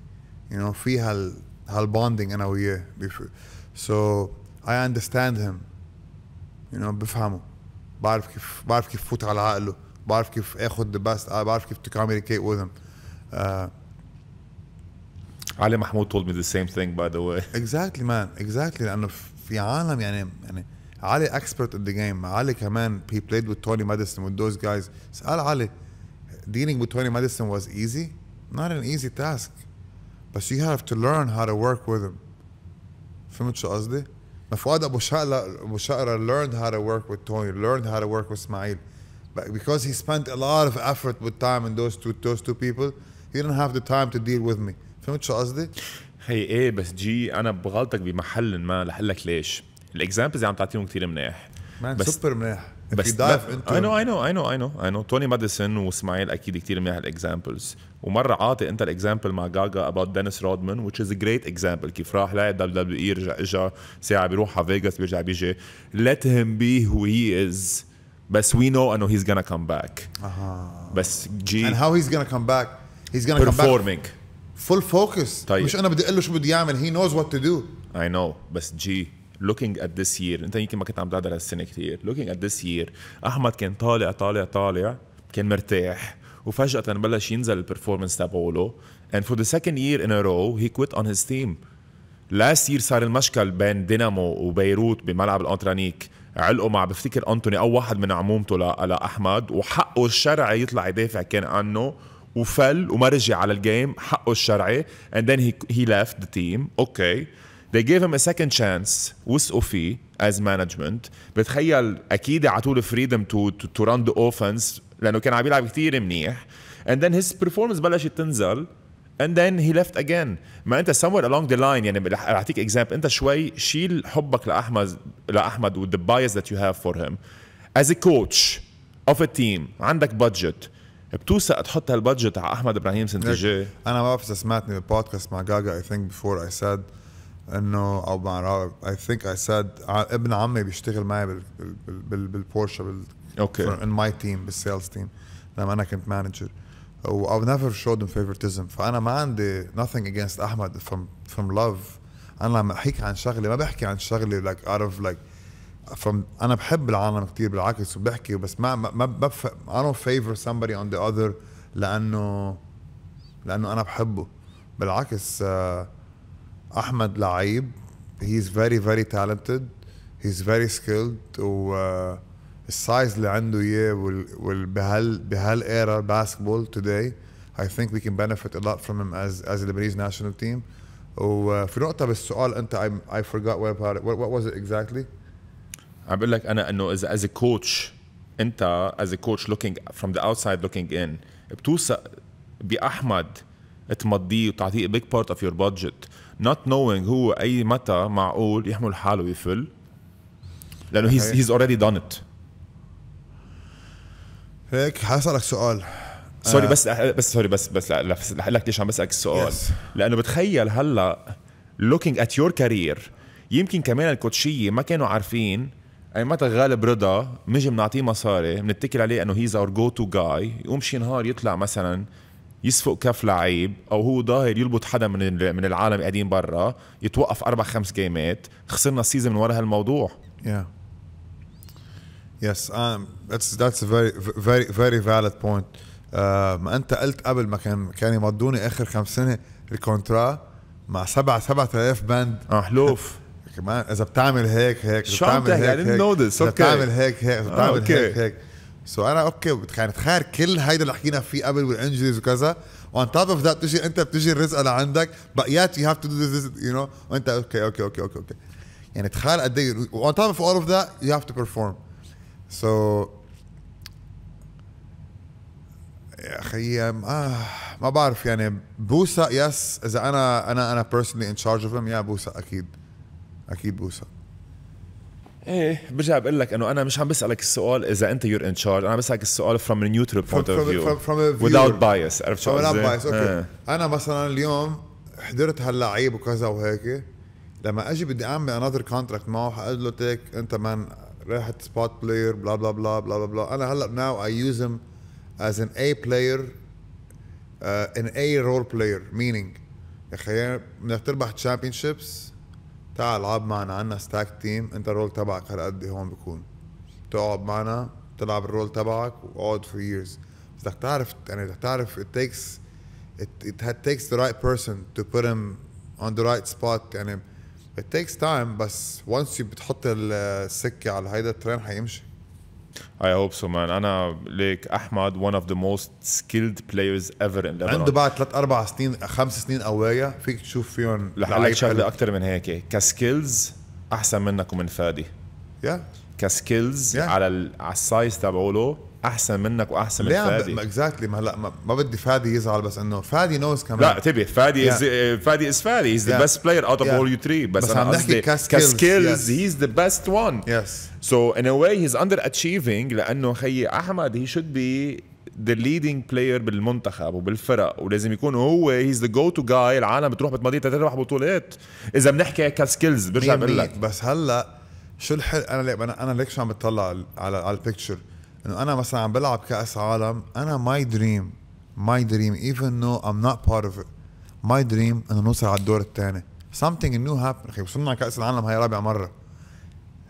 You know, في هال هال bonding أنا وياه. So I understand him. You know, بفهمه. بعرف كيف بعرف كيف فوت على عقله. بعرف كيف اخد ذا باست بعرف communicate with him uh, علي told me the same thing by the way *laughs* exactly man exactly لانه في عالم يعني يعني علي expert at the game علي كمان he played with Tony Madison with those guys اسال علي dealing with Tony Madison was easy not an easy task but you have to learn how to work with him فهمت شو قصدي؟ فؤاد ابو شقره ابو شقره learned how to work with Tony learned how to work with اسماعيل but because he spent a lot of effort with time and those two those two people, he didn't have the time to deal with me. فهمت شو قصدي؟ هي ايه بس جي انا بغلطك بمحل ما رح لك ليش؟ الاكزامبلز اللي عم تعطيهم كثير منيح مان سوبر منيح بس دايف انتو اي نو اي نو اي نو اي نو اي نو توني ماديسون واسماعيل اكيد كثير منيح الاكزامبلز ومره عاطي انت الاكزامبل مع جاجا اباوت دينيس رودمان وتش از جريت اكزامبل كيف راح لاعب دبليو دبليو اي رجع اجى ساعه بيروح على فيجاس بيرجع بيجي ليت هيم بي هو هي از بس وي نو انه هيز غانا كم باك بس جي اند هاو هيز غانا كم باك هيز غانا كم باك بيرفورمينج فول فوكس طيب. مش انا بدي اقول له شو بده يعمل هي نوز وات تو دو اي نو بس جي looking at this year انت يمكن ما كنت عم تقدر هالسنه كثير looking at this year احمد كان طالع طالع طالع كان مرتاح وفجاه بلش ينزل البرفورمنس تبعوله and for the second year in a row he quit on his team last year صار المشكل بين دينامو وبيروت بملعب الانترانيك علقوا مع بفتكر انتوني او واحد من عمومته لاحمد وحقه الشرعي يطلع يدافع كان عنه وفل وما رجع على الجيم حقه الشرعي اند ذن هي ليفت ذا تيم اوكي ذي they gave him a second chance وثقوا فيه as management بتخيل اكيد على له freedom to, to, to run the offense لانه كان عم يلعب كثير منيح and then his performance بلشت تنزل and then he left again ما انت somewhere along the line يعني اعطيك example انت شوي شيل حبك لاحمد لاحمد وذ the bias that you have for him as a coach of a team عندك budget بتوثق تحط هالبادجت على احمد ابراهيم سنه جي انا ما بعرف اذا سمعتني بالبودكاست مع جاجا اي ثينك بيفور اي سيد انه او مع اي ثينك اي سيد ابن عمي بيشتغل معي بالبورشا بال اوكي ان ماي تيم بالسيلز تيم لما انا كنت مانجر Oh, I've never showed him favoritism فانا ما عندي nothing against احمد from from love انا لما احكي عن شغله ما بحكي عن شغله like out of like from انا بحب العالم كثير بالعكس وبحكي بس ما ما ما I don't favor somebody on the other لانه لانه انا بحبه بالعكس احمد لعيب he's very very talented he's very skilled و uh, السايز اللي عنده اياه وال بهال بهالايرا basketball today I think we can benefit a lot from him as as the Lebanese national team وفي oh, uh, نقطة بالسؤال انت I, I forgot what about it what, what was it exactly؟ عم بقول لك انا انه اذا as a coach انت as a coach looking from the outside looking in بتوثق باحمد تمضيه وتعطيه big part of your budget not knowing هو اي متى معقول يحمل حاله ويفل لانه هيز هيك حاسألك سؤال سوري آه. بس بس سوري بس بس رح لك ليش عم بسالك السؤال لانه بتخيل هلا لوكينج ات يور كارير يمكن كمان الكوتشيه ما كانوا عارفين اي يعني متى غالب رضا بنجي بنعطيه مصاري بنتكل عليه انه هيز اور جو تو جاي يقوم شي نهار يطلع مثلا يسفق كف لعيب او هو ظاهر يلبط حدا من من العالم قاعدين برا يتوقف اربع خمس جيمات خسرنا السيزون من ورا هالموضوع yeah. يس ام ذاتس ذاتس فيري فيري فيري فاليد بوينت ما انت قلت قبل ما كان كان يمضوني اخر خمس سنه الكونترا مع سبع 7000 باند اه حلوف كمان اذا بتعمل هيك هيك شو بتعمل هيك هيك دينت نوتس اوكي بتعمل هيك هيك بتعمل آه, هيك هيك سو so انا اوكي يعني تخيل كل هيدا اللي حكينا فيه قبل والانجريز وكذا وان توب اوف ذات بتجي انت بتجي الرزقه لعندك بقيات يو هاف تو دو ذس يو نو وانت اوكي اوكي اوكي اوكي اوكي يعني تخيل قد ايه وان توب اوف اول اوف ذات يو هاف تو بيرفورم سو يا اخي آه، ما بعرف يعني بوسا يس اذا انا انا انا بيرسونلي ان تشارج اوف يا بوسا اكيد اكيد بوسا ايه برجع بقول لك انه انا مش عم بسالك السؤال اذا انت يور ان تشارج انا بسالك السؤال فروم نيوترال بوينت اوف فيو ويزاوت بايس عرفت شو قصدي؟ without bias اوكي انا مثلا اليوم حضرت هاللعيب وكذا وهيك لما اجي بدي اعمل انذر كونتراكت معه حقول له تيك انت مان رحت سبوت بلاير بلا بلا بلا بلا بلا بلا انا هلا ناو اي يوز هيم از ان اي بلاير ان اي رول بلاير مينينج يا اخي بدك تربح تشامبيون شيبس تعال العب معنا عندنا ستاك تيم انت الرول تبعك هالقد هون بكون تقعد معنا تلعب الرول تبعك واقعد فور ييرز بس بدك تعرف يعني بدك تعرف it takes it, it takes the right person to put him on the right spot يعني it takes time بس once you بتحط السكه على هيدا الترين حيمشي I hope so man انا ليك احمد one of the most skilled players ever in Lebanon عنده بعد ثلاث اربع سنين خمس سنين قوايه فيك تشوف فيهم رح اقول لك شغله اكثر من هيك كسكيلز احسن منك ومن فادي يا yeah. كسكيلز yeah. على على السايز تبعوله احسن منك واحسن من فادي اكزاكتلي ما هلا ما بدي فادي يزعل بس انه فادي نوز كمان لا تبي فادي is, فادي از فادي هيز ذا بيست بلاير اوت اوف اول يو تري بس انا قصدي كسكيلز هيز ذا بيست وان يس سو ان ا واي هيز اندر اتشيفينج لانه خيي احمد هي شود بي ذا ليدنج بلاير بالمنتخب وبالفرق ولازم يكون هو هيز ذا جو تو جاي العالم بتروح بتمضي تربح بطولات اذا بنحكي كسكيلز برجع بقول لك بس هلا شو الحل انا ليك انا ليك شو عم بتطلع على على البيكتشر انه انا مثلا عم بلعب كاس عالم انا ماي دريم ماي دريم ايفن نو ام نوت بارت اوف ماي دريم انه نوصل على الدور الثاني سمثينج نيو هابن اخي وصلنا على كاس العالم هاي رابع مره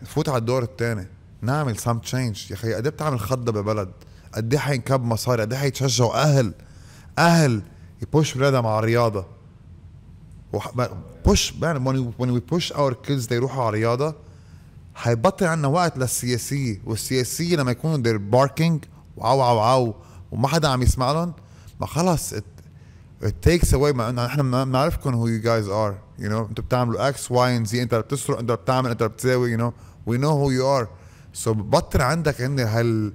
نفوت على الدور الثاني نعمل سام تشينج يا اخي قد إيه بتعمل خضه ببلد قد ايه حينكب مصاري قد ايه حيتشجعوا اهل اهل يبوش بلادهم على الرياضه بوش بوش اور كيدز when يروحوا على الرياضه حيبطل عندنا وقت للسياسيه والسياسيه لما يكونوا دير باركينج وعو عو عو وما حدا عم يسمع لهم ما خلص it, it takes away ما نحن بنعرفكم هو يو جايز ار يو نو انتوا بتعملوا اكس واي اند زي انت بتسرق انت بتعمل انت بتساوي يو نو وي نو هو يو ار سو بطل عندك هن هال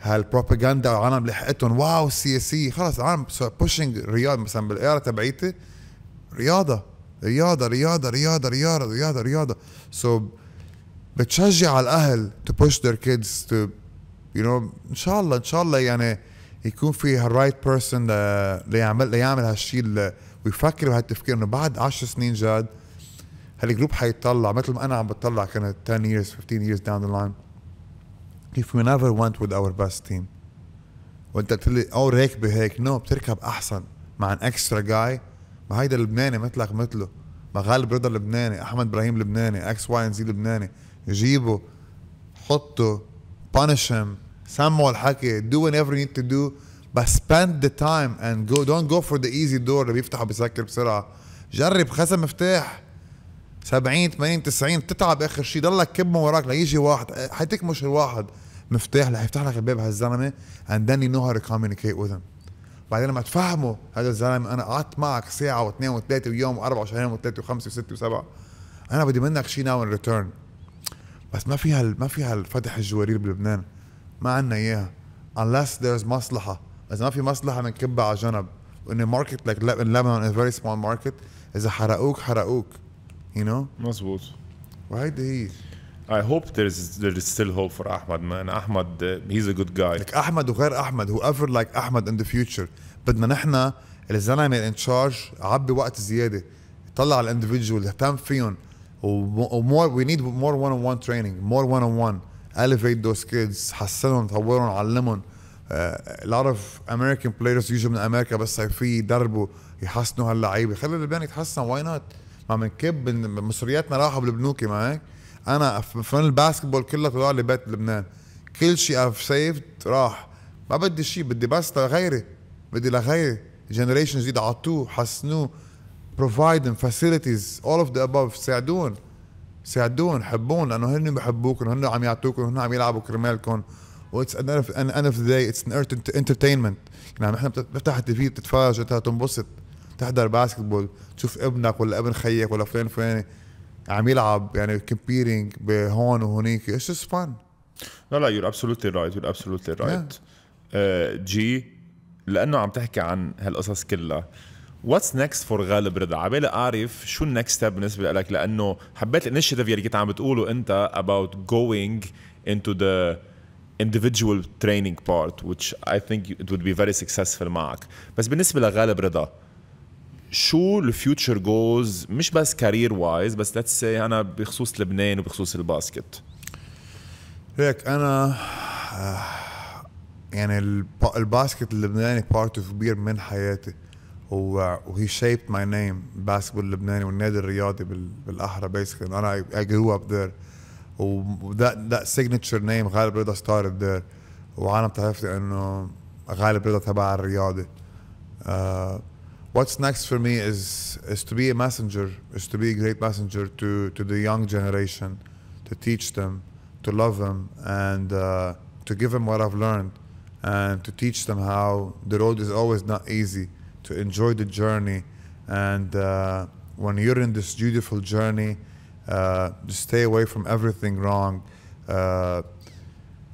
هالبروباغندا والعالم لحقتهم واو السياسيه خلص العالم بوشنج رياض مثلا بالقاره تبعيتي رياضه رياضه رياضه رياضه رياضه رياضه رياضه سو so بتشجع على الاهل تو بوش ذير كيدز تو يو نو ان شاء الله ان شاء الله يعني يكون في هالرايت بيرسون ليعمل ليعمل هالشيء ويفكر بهالتفكير انه بعد 10 سنين جاد هالجروب حيطلع مثل ما انا عم بطلع كانت 10 years 15 years down the line if we never went with our best team وانت قلت لي او راكبه هيك نو no, بتركب احسن مع ان اكسترا جاي ما هيدا لبناني مثلك مثله ما غالب رضا لبناني احمد ابراهيم لبناني اكس واي ان زي لبناني جيبه حطه punish him سمعوا الحكي do whatever you need to do بس spend the time and go don't go for the easy door اللي بيفتح وبيسكر بسرعه جرب خزن مفتاح 70 80 90 بتتعب اخر شيء ضلك كب من وراك ليجي واحد حتكمش الواحد مفتاح رح يفتح لك الباب هالزلمه and then you know how to communicate with him بعدين لما تفهموا هذا الزلمه انا قعدت معك ساعه واثنين وثلاثه ويوم واربعه وشهرين وثلاثه وخمسه وسته وسبعه انا بدي منك شيء ناو ان ريتيرن بس ما فيها ما فيها الفتح الجوارير بلبنان ما عندنا اياها unless there's مصلحه اذا ما في مصلحه نكبها على جنب وان ماركت لايك لبنان از فيري سمول ماركت اذا حرقوك حرقوك you know مزبوط وهيدي هي I hope there is there is still hope for Ahmad man. Ahmad uh, he's a good guy. Like Ahmad وغير Ahmad whoever like Ahmad in the future بدنا نحن الزلمه ان تشارج عبي وقت زياده طلع على الاندفجوال اهتم فيهم ومور وي نيد مور وان اون 1 تريننج مور وان اون وان elevate those kids حسنهم طورهم علمهم uh, a lot of American players يجوا من امريكا بس صيفيه يدربوا يحسنوا هاللعيبه خلي اللبنان يتحسن واي نوت ما بنكب مصرياتنا راحوا بالبنوكي ما هيك انا فن الباسكتبول كله طلع لي بيت لبنان كل شيء اف سيفد راح ما بدي شيء بدي بس لغيري بدي لغيري جنريشن جديد عطوه حسنوه provide them facilities all of the above ساعدون ساعدون حبون لانه هن بحبوكم هن عم يعطوكم هن عم يلعبوا كرمالكم واتس ان اوف ذا داي اتس ان انترتينمنت يعني نحن بتفتح التلفزيون بتتفرج انت تنبسط تحضر باسكتبول تشوف ابنك ولا ابن خيك ولا فلان فلاني عم يلعب يعني كومبيرينج بهون وهونيك اتس جست فان لا لا يور ابسولوتلي رايت يور ابسولوتلي رايت جي لانه عم تحكي عن هالقصص كلها واتس نيكست فور غالب رضا على بالي اعرف شو النكست ستيب بالنسبه لك لانه حبيت الانشيتيف يلي كنت عم بتقوله انت اباوت جوينج انتو ذا individual training part which I think it would be very successful معك بس بالنسبه لغالب رضا شو الفيوتشر جوز مش بس كارير وايز بس let's سي انا بخصوص لبنان وبخصوص الباسكت ليك انا آه، يعني الباسكت اللبناني بارت كبير من حياتي وهي shaped my name basketball اللبناني والنادي الرياضي بالاحرى basically انا I grew up there و that signature name غالب رضا started there وعالم تعرفني انه غالب رضا تبع الرياضي uh, what's next for me is to be a messenger to be a great messenger to the young generation to teach them to love them and uh, to give them what I've learned and to teach them how the road is always not easy to enjoy the journey. And uh, when you're in this beautiful journey, uh, just stay away from everything wrong. Uh,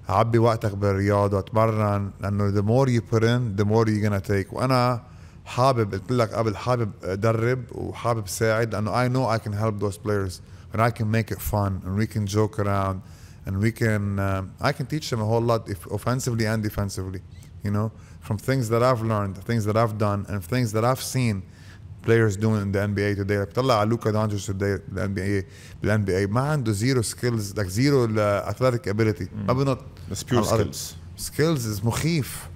عبي وقتك بالرياضة اتمرن لأنه the more you put in the more you're gonna take وأنا حابب قلت لك قبل حابب أدرب وحابب ساعد لأنه I know I can help those players and I can make it fun and we can joke around and we can uh, I can teach them a whole lot if offensively and defensively you know from things that I've learned, things that I've done, and things that I've seen players doing in the NBA today like بتطلع على لوكا دونجرز today the NBA the NBA ما عنده زيرو سكيلز like زيرو uh, athletic ability mm. ما mm. بنط بس بيور سكيلز سكيلز مخيف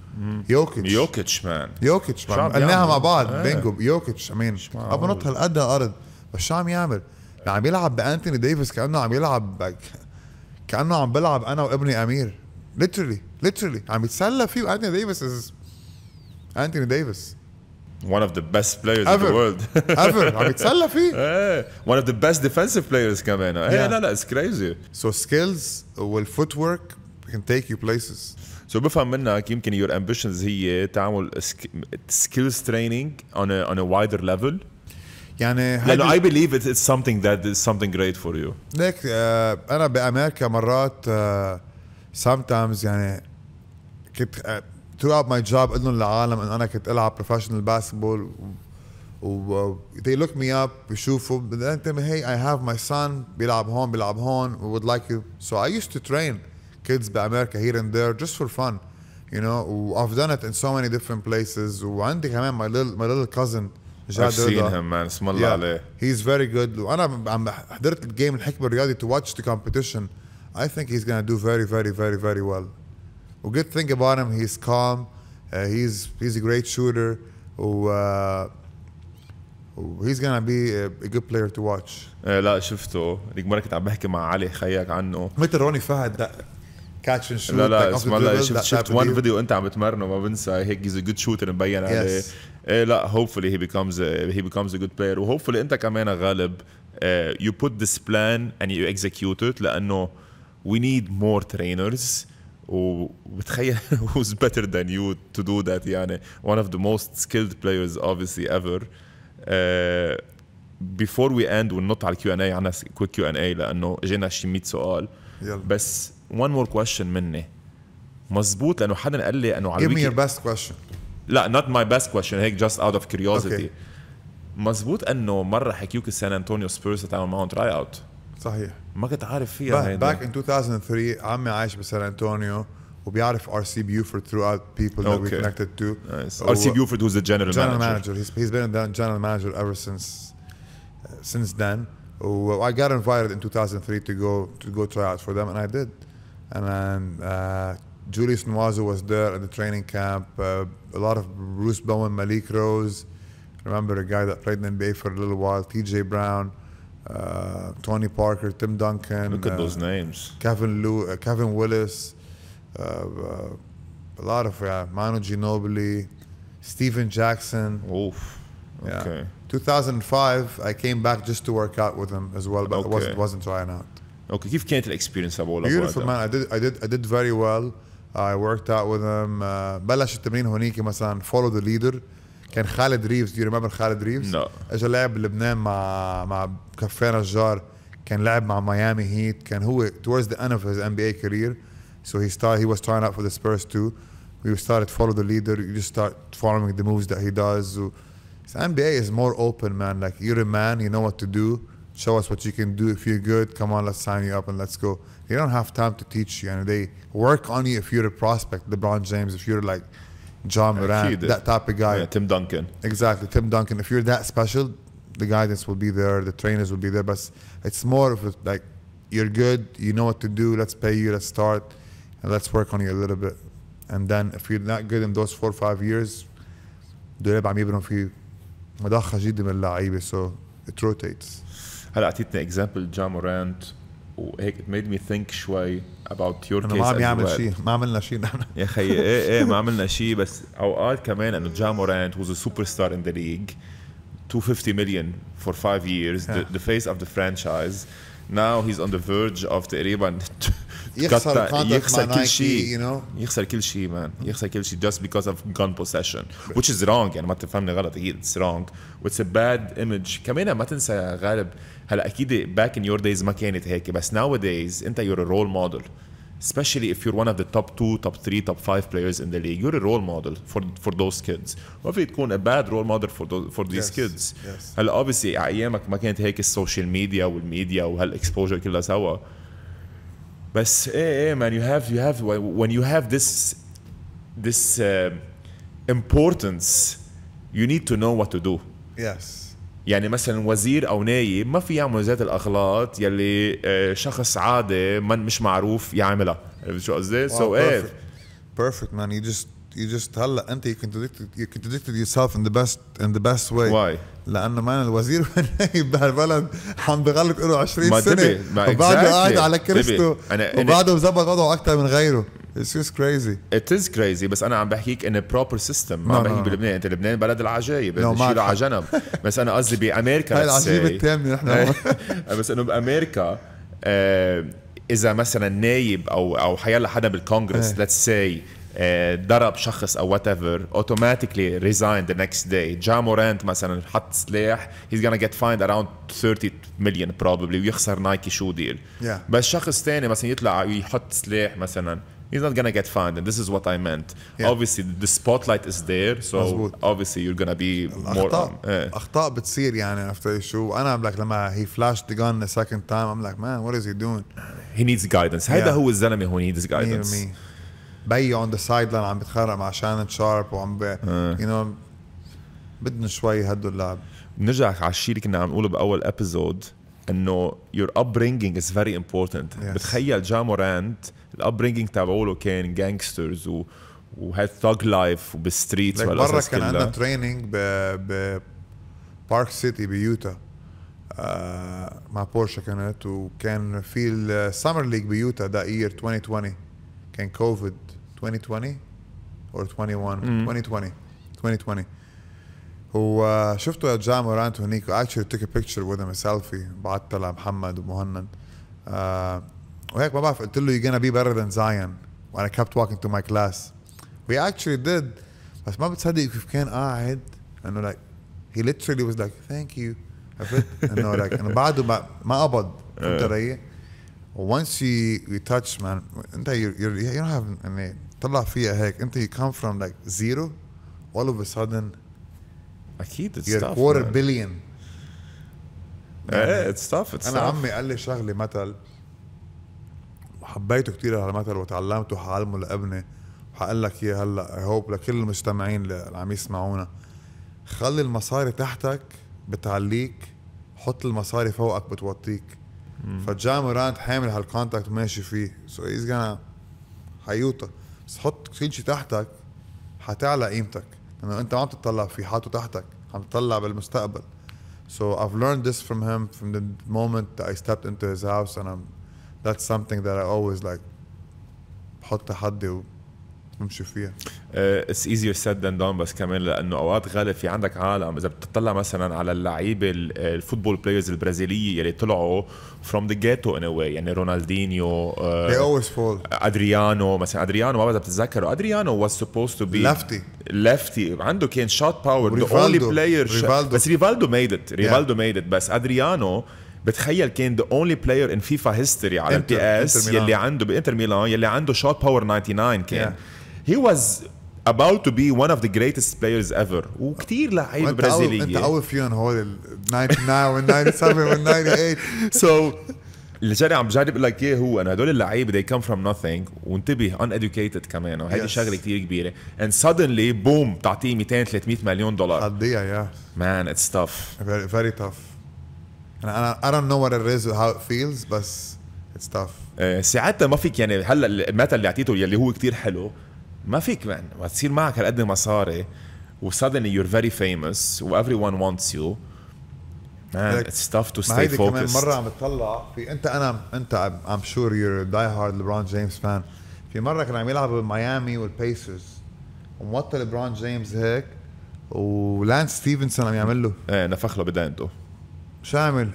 يوكيتش يوكيتش مان يوكيتش قلناها مع بعض آه. بينجو يوكيتش امين بنط هالقد ارض بس شو عم يعمل؟ يعني عم يلعب بانتوني ديفيس كانه عم يلعب كانه عم بلعب انا وابني امير ليترلي ليترلي عم يتسلى فيه انتوني ديفيس انتوني ديفيس one of the best players ever. in the world ever عم يتسلى فيه ايه one of the best defensive players كمان ايه لا لا it's crazy so skills والفوت ورك can take you places so بفهم منك يمكن your ambitions هي تعمل skills training on a on a wider level يعني لانه believe بليف اتس سمثينج ذات از سمثينج جريت فور يو ليك انا بامريكا مرات سام uh, تايمز يعني كنت throughout my job قلت لهم للعالم انه انا كنت العب professional basketball و they look me up بيشوفوا بعدين تقول hey I have my son بيلعب هون بيلعب هون we would like you so I used to train kids بامريكا here and there just for fun you know I've done it in so many different places وعندي كمان my little my little cousin جاد I've seen him man اسم الله عليه he's very good وانا عم حضرت الجيم الحكم الرياضي to watch the competition I think he's gonna do very very very very well a good thing about him, he's calm. Uh, he's he's a great shooter. و وهيز gonna be a good player to watch. آه لا شفته، هذيك مرة كنت عم بحكي مع علي خيك عنه. مثل روني فهد كاتش اند شوت لا لا اسمع لا شفت شفت وان فيديو انت عم بتمرنه ما بنسى هيك هيز ا جود شوتر مبين عليه. إيه لا هوبفلي هي بيكمز هي بيكمز ا جود بلاير وهوبفلي انت كمان غالب يو بوت ذس بلان اند يو اكزكيوت لانه وي نيد مور ترينرز وبتخيل who's better than you to do that يعني one of the most skilled players obviously ever uh, before we end وننط على Q&A عنا quick Q&A لانه جينا شي 100 سؤال يلا. بس one more question مني مزبوط لانه حدا قال لي انه على give me your best question لا not my best question هيك just out of curiosity okay. مزبوط انه مره حكيوك السان انطونيو سبيرز تعمل معهم try out Back in 2003, I'm باك ان 2003 عمي عايش بسان انطونيو وبيعرف ار سي بيوفورد ثرو اوت بيبل that we connected to ار سي بيوفورد was the general, general manager. he's been the general manager ever since uh, since then I got invited in 2003 to go to go try out for them and I did and then uh, Julius Nwazu was there at the training camp uh, a lot of Bruce Bowen Malik Rose remember a guy that played in the NBA for a little while TJ Brown uh, Tony Parker, Tim Duncan. Look at uh, those names. Kevin Lew, uh, Kevin Willis, uh, uh, a lot of yeah, Manu Ginobili, Steven Jackson. Oof. Yeah. Okay. 2005, I came back just to work out with him as well, but okay. I wasn't, wasn't trying out. Okay, كيف كانت الاكسبيرينس ابو Beautiful man, I did, I did, I did very well. I worked out with him. بلش التمرين هونيك follow the leader. كان خالد ريفز دو ريمبر خالد ريفز؟ لا اجى لعب بلبنان مع مع كفان الجار كان لعب مع ميامي هيت كان هو towards the end of his NBA career so he started he was trying out for the Spurs too we started follow the leader you just start following the moves that he does so NBA is more open man like you're a man you know what to do show us what you can do if you're good come on let's sign you up and let's go they don't have time to teach you and they work on you if you're a prospect LeBron James if you're like John Moran, that type of guy. Yeah, Tim Duncan. Exactly, Tim Duncan. If you're that special, the guidance will be there, the trainers will be there. But it's more of like you're good, you know what to do. Let's pay you, let's start, and let's work on you a little bit. And then if you're not good in those four or five years, دولاب عم يبنوا فيه مضخه جديده من اللعيبه so it rotates هلا اعطيتنا example, جامورانت وهيك ميد مي ثينك شوي اباوت يور كيس ما عم يعمل شيء ما عملنا شيء نحن يا اخي ايه ايه ما عملنا شيء بس اوقات كمان انه جامورانت واز سوبر ستار ان ذا ليج 250 million for five years, yeah. the, the face of the franchise. Now he's on the verge of تقريبا يخسر يخسر كل شيء you know? يخسر كل شيء مان يخسر كل شيء just because of gun possession which is wrong يعني ما تفهمني غلط هي it's wrong it's a bad image كمان ما تنسى غالب هلا اكيد back in your days ما كانت هيك بس nowadays انت you're a role model especially if you're one of the top two, top three, top five players in the league, you're a role model for for those kids. what وفي تكون a bad role model for those, for these yes, kids. Yes. هلا obviously ايامك ما كانت هيك السوشيال ميديا والميديا وهالاكسبوجر كلها سوا. بس ايه ايه مان يو هاف يو هاف when you have this this uh, importance you need to know what to do yes يعني مثلا وزير او نايب ما في يعمل ذات الاغلاط يلي شخص عادي من مش معروف يعملها عرفت شو قصدي؟ سو ايه perfect man you just you just هلا انت you contradicted you contradicted yourself in the best in the best way why لانه مان الوزير بهالبلد *laughs* عم بغلق له 20 ما سنه ما وبعده exactly. قاعد على كرسته وبعده مزبط وضعه اكثر من غيره It's just crazy. It is crazy بس انا عم بحكيك ان proper system ما no, عم no, no. بلبنان انت لبنان بلد العجايب no, نشيله على جنب بس انا قصدي بامريكا هاي العجيبه الثامنه نحن *laughs* بس انه بامريكا آه، اذا مثلا نايب او او حيلا حدا بالكونغرس ليتس إيه. سي ضرب شخص او وات ايفر اوتوماتيكلي ريزاين ذا نكست داي جا مورانت مثلا حط سلاح هيز gonna جيت فايند اراوند 30 مليون بروبلي ويخسر نايكي شو ديل yeah. بس شخص ثاني مثلا يطلع يحط سلاح مثلا he's not gonna get fined and this is what I meant yeah. obviously the spotlight is there so مزبوط. obviously you're gonna be الأخطاء more on, yeah. اخطاء بتصير يعني عرفت شو انا عم لك لما he flashed the gun the second time I'm like man what is he doing he needs guidance yeah. هيدا هو الزلمه who needs guidance 100% بيو اون ذا سايد لاين عم بيتخانق مع شانن شارب وعم ب يو آه. نو بدنا شوي هدوا اللعب نرجع على الشيء اللي كنا عم نقوله باول ابيزود انه يور upbringing از فيري امبورتنت بتخيل جامورانت الابرينجينج تبعوله كان جانجسترز و وهاد ثوغ لايف وبالستريتس like برا كان عندنا تريننج ب ب بارك سيتي بيوتا آه مع بورشا كانت وكان في السمر ليج بيوتا ذا اير 2020 كان كوفيد 2020 or 21 mm. 2020 2020 هو شفته around to هنيك actually took a picture with him a selfie بعتها لمحمد ومهند uh, وهيك ما بعرف قلت له you're gonna be better than Zion And I kept walking to my class we actually did بس ما بتصدق كيف كان قاعد انه like he literally was like thank you عرفت انه like انه بعده ما, ما قبض فهمت *laughs* علي؟ once you you touch man انت you, don't have any. طلع فيها هيك انت يو كام فروم لايك زيرو اول of a sudden اكيد اتس تاف tough quarter ايه اتس تاف اتس انا عمي قال لي شغله مثل وحبيته كثير هالمثل وتعلمته وحعلمه لابني وحقول لك اياه هلا اي هوب لكل المستمعين اللي عم يسمعونا خلي المصاري تحتك بتعليك حط المصاري فوقك بتوطيك فجا مورانت حامل هالكونتاكت وماشي فيه سو so he's gonna بس حط كل شيء تحتك حتعلى قيمتك لانه انت ما عم تطلع فيه حاطه تحتك عم تطلع بالمستقبل So I've learned this from him from the moment that I stepped into his house and I'm that's something that I always like حط تحدي نمشي فيها اتس ايزير سيد ذان دون بس كمان لانه اوقات غالب في عندك عالم اذا بتطلع مثلا على اللعيبه آه، الفوتبول بلايرز البرازيليه يلي طلعوا فروم ذا جيتو ان واي يعني رونالدينيو آه، they always fall ادريانو مثلا ادريانو ما بعرف بتتذكره ادريانو واز سبوست تو بي لفتي لفتي عنده كان شوت باور ذا اونلي بلاير بس ريفالدو ميد ات ريفالدو ميد ات بس ادريانو بتخيل كان ذا اونلي بلاير ان فيفا هيستوري على البي اس يلي عنده بانتر ميلان يلي عنده شوت باور 99 كان yeah. he was about to be one of the greatest players ever وكثير لعيبه برازيليه انت قوي فيهم هول ال 99 وال 97 وال 98 سو اللي جاري عم بجرب اقول لك اياه هو انه هدول اللعيبه they come from nothing وانتبه uneducated كمان وهيدي yes. شغله كثير كبيره and suddenly بوم بتعطيه 200 300 مليون دولار قضيها يا مان اتس تف فيري tough انا I don't know what it is how it feels بس اتس تف ساعتها ما فيك يعني هلا المثل اللي اعطيته يلي هو كثير حلو ما فيك ما تصير معك هالقد مصاري و suddenly you're very famous و everyone wants you man it's tough to stay focused كمان مرة عم بتطلع في انت انا انت I'm sure you're a die hard ليبرون جيمس fan في مرة كان عم يلعب بميامي والبيسرز وموطي LeBron James هيك ولانس ستيفنسون عم يعمل له ايه نفخ له بدانته شو عامل؟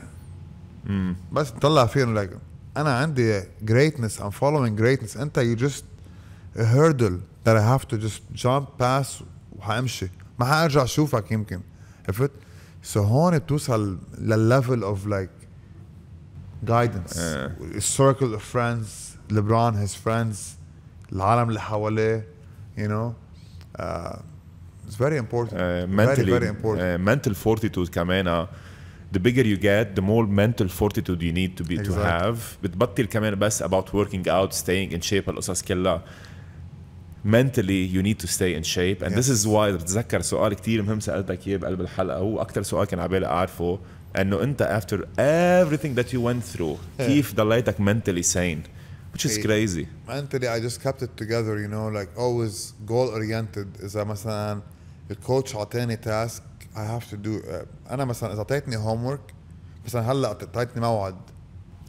امم بس طلع فيهم لك انا عندي greatness I'm following greatness انت you just a hurdle that I have to just jump pass وحامشي ما حارجع اشوفك يمكن عرفت؟ سو so هون بتوصل للليفل اوف لايك جايدنس السيركل اوف فريندز ليبرون هيز فريندز العالم اللي حواليه يو نو اتس فيري امبورتنت منتلي فيري امبورتنت منتل فورتيتود كمان the bigger you get, the more mental fortitude you need to be exactly. to have. بتبطل كمان بس about working out, staying in shape القصص كلها mentally you need to stay in shape and this is why بتذكر سؤال كثير مهم سالتك اياه بقلب الحلقه هو اكثر سؤال كان على اعرفه انه انت after everything that you went through *laughs* yeah. كيف ضليتك mentally sane which is crazy mentally I just kept it together you know like always goal oriented اذا مثلا الكوتش اعطاني تاسك I have to do uh, انا مثلا اذا اعطيتني homework. ورك مثلا هلا اعطيتني موعد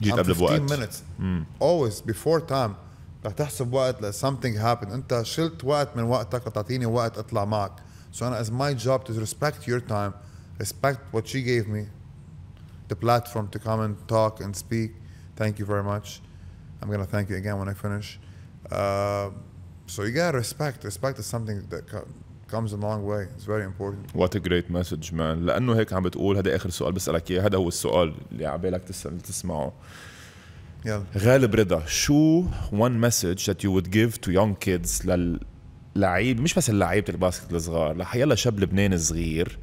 جيت قبل بوقت 15 minutes mm. always before time رح تحسب وقت ل something happened انت شلت وقت من وقتك وتعطيني وقت اطلع معك so انا as my job to respect your time respect what she gave me the platform to come and talk and speak thank you very much I'm gonna thank you again when I finish uh, so you gotta respect respect is something that comes a long way it's very important what a great message man لانه هيك عم بتقول هذا اخر سؤال بسالك اياه هذا هو السؤال اللي على بالك تسمعه يلا غالب رضا شو وان مسج ذات يو وود جيف تو يونج كيدز للعيب مش بس لعيبه الباسكت الصغار لحيلا شاب لبناني صغير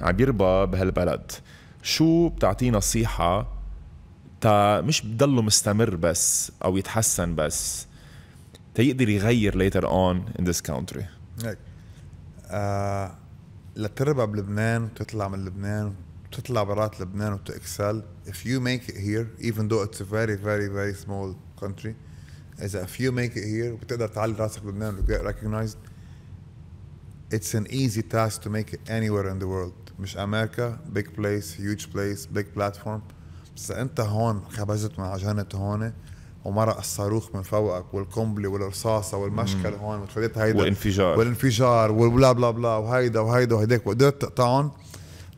عم يربى بهالبلد شو بتعطيه نصيحه تا مش بضله مستمر بس او يتحسن بس تيقدر يغير ليتر اون ان ذيس كونتري لتربى بلبنان وتطلع من لبنان بتطلع برات لبنان وبتكسل if you make it here even though it's a very very very small country اذا if you make it here وبتقدر تعلي راسك لبنان و get recognized it's an easy task to make it anywhere in the world مش امريكا big place huge place big platform بس انت هون خبزت مع عجنة هون ومرق الصاروخ من فوقك والقنبله والرصاصه والمشكل هون وتفاديت هيدا والانفجار والانفجار والبلا بلا بلا وهيدا وهيدا وهيداك وقدرت تقطعهم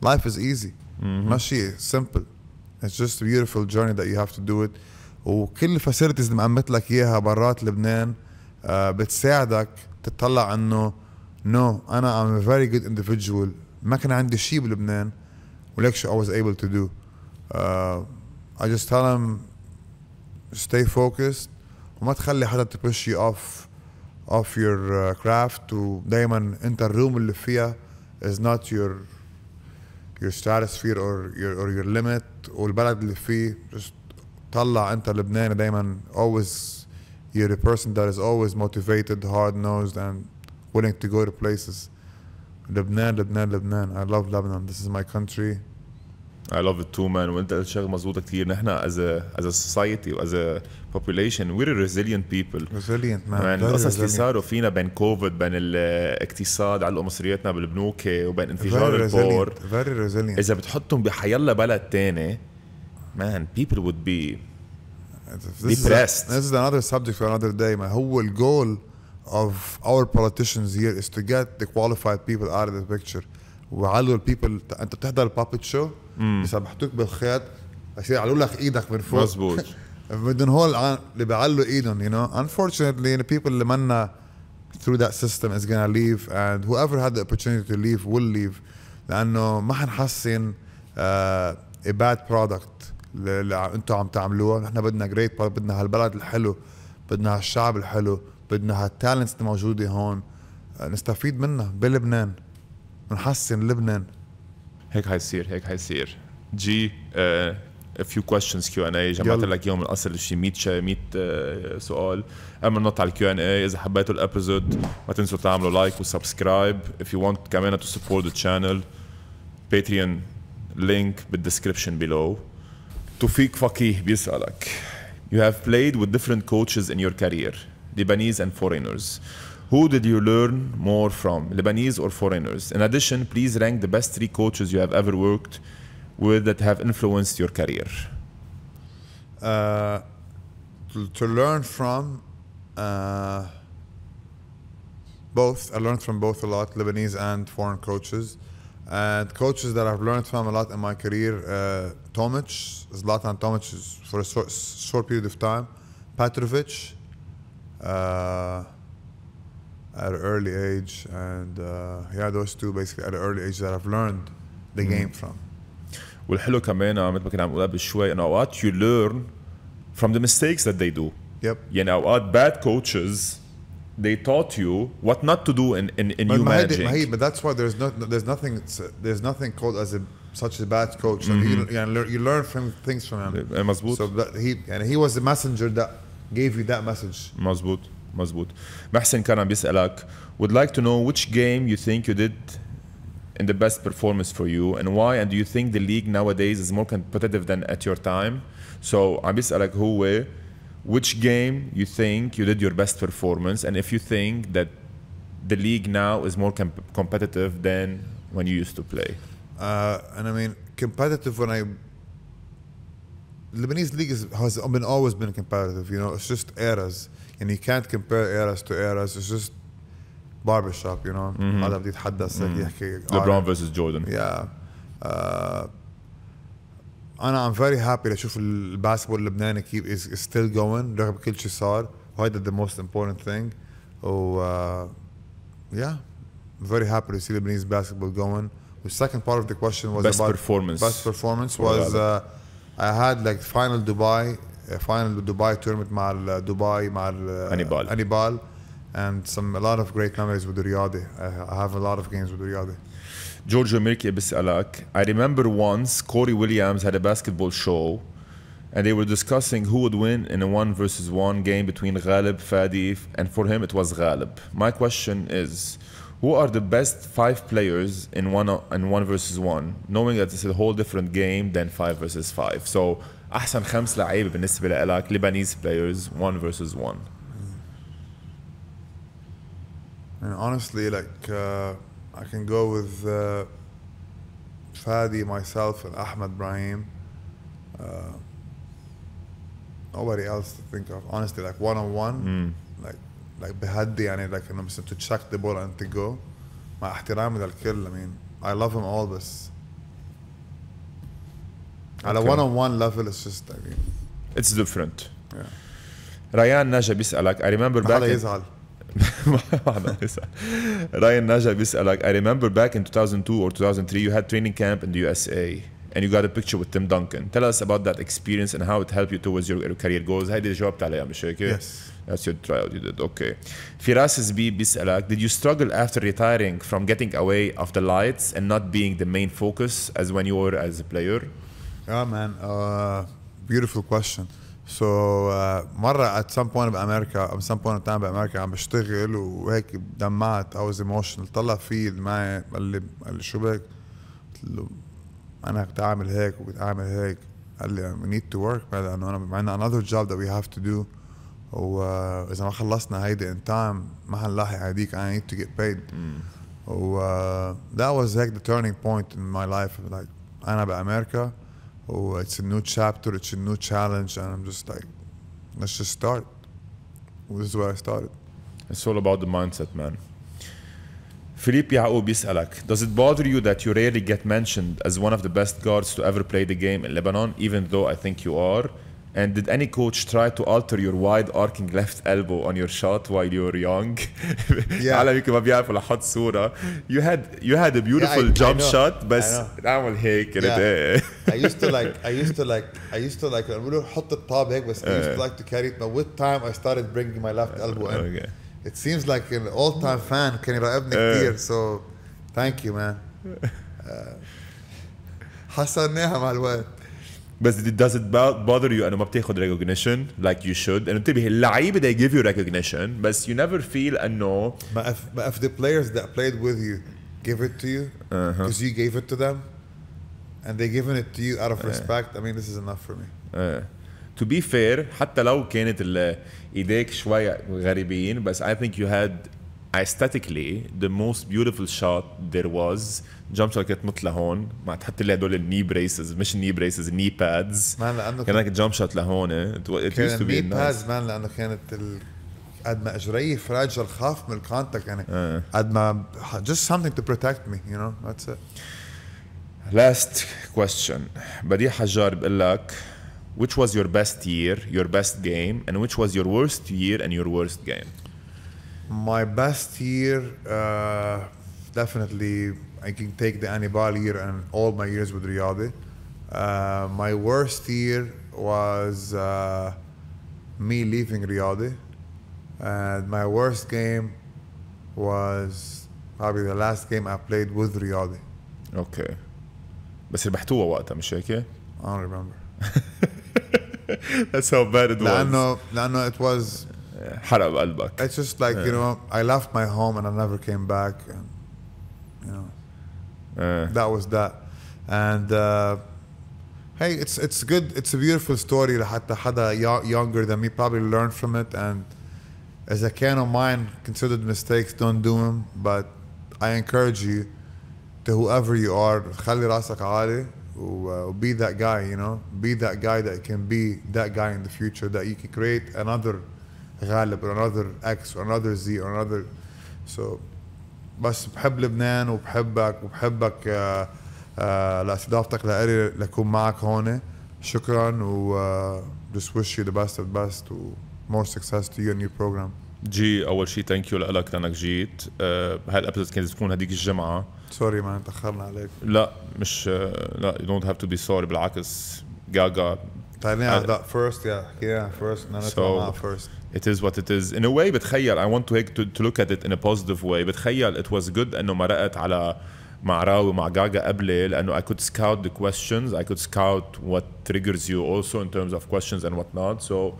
life is easy ماشي سمبل اتس جاست بيوتيفول جيرني ذات يو هاف تو دو ات وكل الفاسيلتيز اللي مقمت لك اياها برات لبنان uh, بتساعدك تطلع انه نو no, انا ام فيري جود اندفجوال ما كان عندي شيء بلبنان وليك شو اي واز ايبل تو دو اي جاست تيل ام ستي فوكسد وما تخلي حدا تبش يو اوف اوف يور كرافت ودائما انت الروم اللي فيها از نوت يور your stratosphere or your or your limit والبلد اللي فيه just طلع انت لبناني دايما always you're a person that is always motivated hard nosed and willing to go to places لبنان لبنان لبنان I love Lebanon this is my country I love it too man وانت قلت شغله مضبوطه كثير نحن a society as a population we're a resilient people resilient man القصص اللي صاروا فينا بين كوفيد بين الاقتصاد علقوا مصرياتنا بالبنوك وبين انفجار البور very resilient اذا بتحطهم بحيلا بلد تاني man people would be this depressed is a, this is another subject for another day man هو الجول of our politicians here is to get the qualified people out of the picture وعلوا البيبل انت بتحضر البابت شو بيسبحتوك بالخيط بصير يعلوا لك ايدك من فوق مزبوط بدهم *laughs* هول اللي بيعلوا ايدهم يو نو انفورشنتلي ذا بيبل اللي منا through that system is gonna leave and whoever had the opportunity to leave will leave لانه ما حنحسن uh, آه، a bad product اللي انتم عم تعملوها نحن بدنا جريت بدنا هالبلد الحلو بدنا هالشعب الحلو بدنا هالتالنتس الموجوده هون آه، نستفيد منها بلبنان نحسن لبنان هيك حيصير هيك حيصير جي ا فيو كويشنز كيو ان اي جمعت لك اياهم من الاصل شي 100 100 سؤال قبل ما ننط على الكيو ان اي اذا حبيتوا الابيزود ما تنسوا تعملوا لايك وسبسكرايب اف يو ونت كمان تو سبورت ذا شانل باتريون لينك بالدسكربشن بيلو توفيق فقيه بيسالك You have played with different coaches in your career, Lebanese and foreigners. Who did you learn more from, Lebanese or foreigners? In addition, please rank the best three coaches you have ever worked with that have influenced your career. Uh, to, to, learn from uh, both, I learned from both a lot, Lebanese and foreign coaches. And coaches that I've learned from a lot in my career, uh, Tomic, Zlatan Tomic for a short, short period of time, Petrovic, uh, at an early age, and uh, yeah, those two basically at an early age that I've learned the mm-hmm. game from. والحلو كمان مثل ما كنا عم نقول قبل شوي انه اوقات you learn from the mistakes that they do. Yep. يعني اوقات bad coaches they taught you what not to do in in, in but you magic. but that's why there's not there's nothing there's nothing called as a such a bad coach. Mm -hmm. you, mm-hmm. you, learn, you learn from things from him. مزبوط. Eh, eh, so that he and he was the messenger that gave you that message. مزبوط. مزبوط محسن كان عم بيسالك would like to know which game you think you did in the best performance for you and why and do you think the league nowadays is more competitive than at your time so عم بيسالك هو which game you think you did your best performance and if you think that the league now is more com competitive than when you used to play uh, and I mean competitive when I Lebanese league is, has been always been competitive. You know, it's just eras and you can't compare eras to eras. It's just barbershop, you know. Mm-hmm. mm-hmm. LeBron versus Jordan. Yeah. Uh, I'm very happy لاشوف basketball Lebanon keep is, still going رغم كل شيء صار وهيدا the most important thing و uh, yeah very happy to see the Lebanese basketball going the second part of the question was best about performance best performance was uh, I had like final Dubai فاينل دبي تورنمت مع دبي مع انيبال انيبال and some a lot of great memories with الرياضي uh, I have a lot of games with الرياضي جورجو ميركي بيسألك I remember once Corey Williams had a basketball show and they were discussing who would win in a one versus one game between Ghalib, Fadif, and for him it was Ghalib. My question is, who are the best five players in one in one versus one, knowing that it's a whole different game than five versus five? So احسن خمس لعيبه بالنسبه لك لبنانيز بلايرز 1 فيرسز 1 And honestly, like uh, I can go with uh, Fadi, myself, and Ahmed Brahim. Uh, nobody else to think of. Honestly, like one on one, like like بهدي يعني like انه مثلا to check the ball and to go. مع احترامي للكل I mean I love them all but على 1 اون 1 ليفل اتس اتس ديفرنت ريان نجا بيسالك اي ريمبر باك يزعل Ryan Naja *laughs* I remember back in 2002 or 2003, you had training camp in the USA and you got a picture with Tim Duncan. Tell us about that experience and how it helped you towards your career goals. هيدي جاوبت عليها مش Yes. That's your trial you did. Okay. Firas Zbi بيسألك, did you struggle after retiring from getting away of the lights and not being the main focus as when you were as a player? Yeah, man. Uh, beautiful question. So uh, مرة at some point بأمريكا at some point time بأمريكا عم بشتغل وهيك دمعت I was emotional طلع في معي قال لي قال لي شو بك؟ قلت له أنا كنت أعمل هيك وكنت أعمل هيك قال لي we need to work لأنه أنا عندنا another job that we have to do وإذا ما خلصنا هيدي in time ما حنلاحق هديك I need to get paid mm. و uh, that was like the turning point in my life like أنا بأمريكا oh, it's a new chapter, it's a new challenge, and I'm just like, let's just start. This is where I started. It's all about the mindset, man. Philippe Yaoub alak. Does it bother you that you rarely get mentioned as one of the best guards to ever play the game in Lebanon even though I think you are and did any coach try to alter your wide arcing left elbow on your shot while *laughs* you were young? Yeah. You had you had a beautiful yeah, I, jump I shot but اعمل yeah. Eh? I used to like I used to like I used to like I eh, used to like to carry it but with time I started bringing my left elbow in. Okay. It seems like an all-time fan Kenny يراقبني so thank you man. حسناها مع الوقت. بس does it bother you انه ما بتاخذ recognition like you should انه انتبه اللعيبه they give you recognition بس you never feel انه but if, but if the players that played with you give it to you because uh-huh. uh -huh. you gave it to them and they given it to you out of uh. respect I mean this is enough for me uh. to be fair حتى لو كانت ايديك شوي غريبين بس I think you had aesthetically the most beautiful shot there was جامب شوت كانت مثل لهون مع تحط لي هدول الني بريسز مش الني بريسز الني بادز مان لانه كان لك جامب شوت لهون ات يوز تو بي بادز مان لانه كانت قد ما اجري فراجل خاف من الكونتاكت يعني قد ما just something to protect me you know that's it last question بديع حجار بقول لك which was your best year your best game and which was your worst year and your worst game my best year, uh, definitely, I can take the Anibal year and all my years with Riyadi. Uh, my worst year was uh, me leaving Riyadi. And my worst game was probably the last game I played with Riyadi. okay بس ربحتوها وقتها مش هيك؟ I don't remember. *laughs* That's how bad it was. لأنه لأنه it was it's just like, you know, I left my home and I never came back. And, you know, that was that. And uh, hey, it's it's good. It's a beautiful story. حتى حدا younger than me probably learned from it. And as a can of mine, considered mistakes, don't do them. But I encourage you to whoever you are, خلي راسك عالي uh, be that guy, you know, be that guy that can be that guy in the future that you can create another غالب another X or another Z or another so بس بحب لبنان وبحبك وبحبك آه، آه، لاستضافتك لإلي لكون معك هون شكرا و آه، just wish you the best of the best و more success to your new program جي اول شيء ثانك يو لك لانك جيت آه هاي الابيسود كانت تكون هذيك الجمعه سوري ما تاخرنا عليك لا مش لا يو دونت هاف تو بي سوري بالعكس جاجا تعالي على فيرست يا حكينا فيرست بدنا فيرست it is what it is in a way بتخيل I want to to, to look at it in a positive way بتخيل it was good انه مرقت على مع راوي ومع جاجا قبلي لانه I could scout the questions I could scout what triggers you also in terms of questions and what not so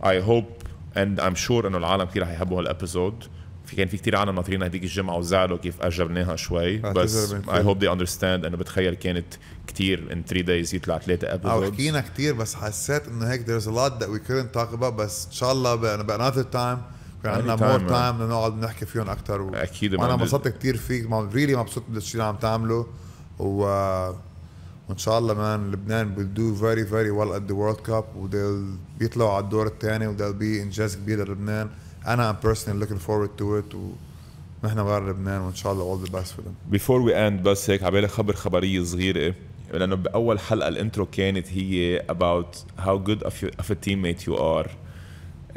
I hope and I'm sure انه العالم كثير رح يحبوا episode. في كان في كثير عالم ناطرين هذيك الجمعه وزعلوا كيف اجرناها شوي آه، بس اي هوب ذي اندرستاند انه بتخيل كانت كثير ان 3 دايز يطلع ثلاثه قبل او آه، حكينا كثير بس حسيت انه هيك ذير از لوت ذات وي كودنت توك about بس ان شاء الله بانذر تايم كان عندنا مور تايم نقعد نحكي فيهم اكثر و... اكيد وانا انبسطت كثير فيك ريلي مبسوط بالشيء اللي عم تعمله و وان شاء الله مان لبنان will do very very well at the World Cup وبيطلعوا على الدور الثاني وده بي انجاز كبير للبنان انا ام بيرسونال لوكينج فورورد تو ات ونحن بقى لبنان وان شاء الله اول ذا بيست فور بيفور وي اند بس هيك بالي خبر خبريه صغيره لانه باول حلقه الانترو كانت هي اباوت هاو جود اوف you, of a teammate you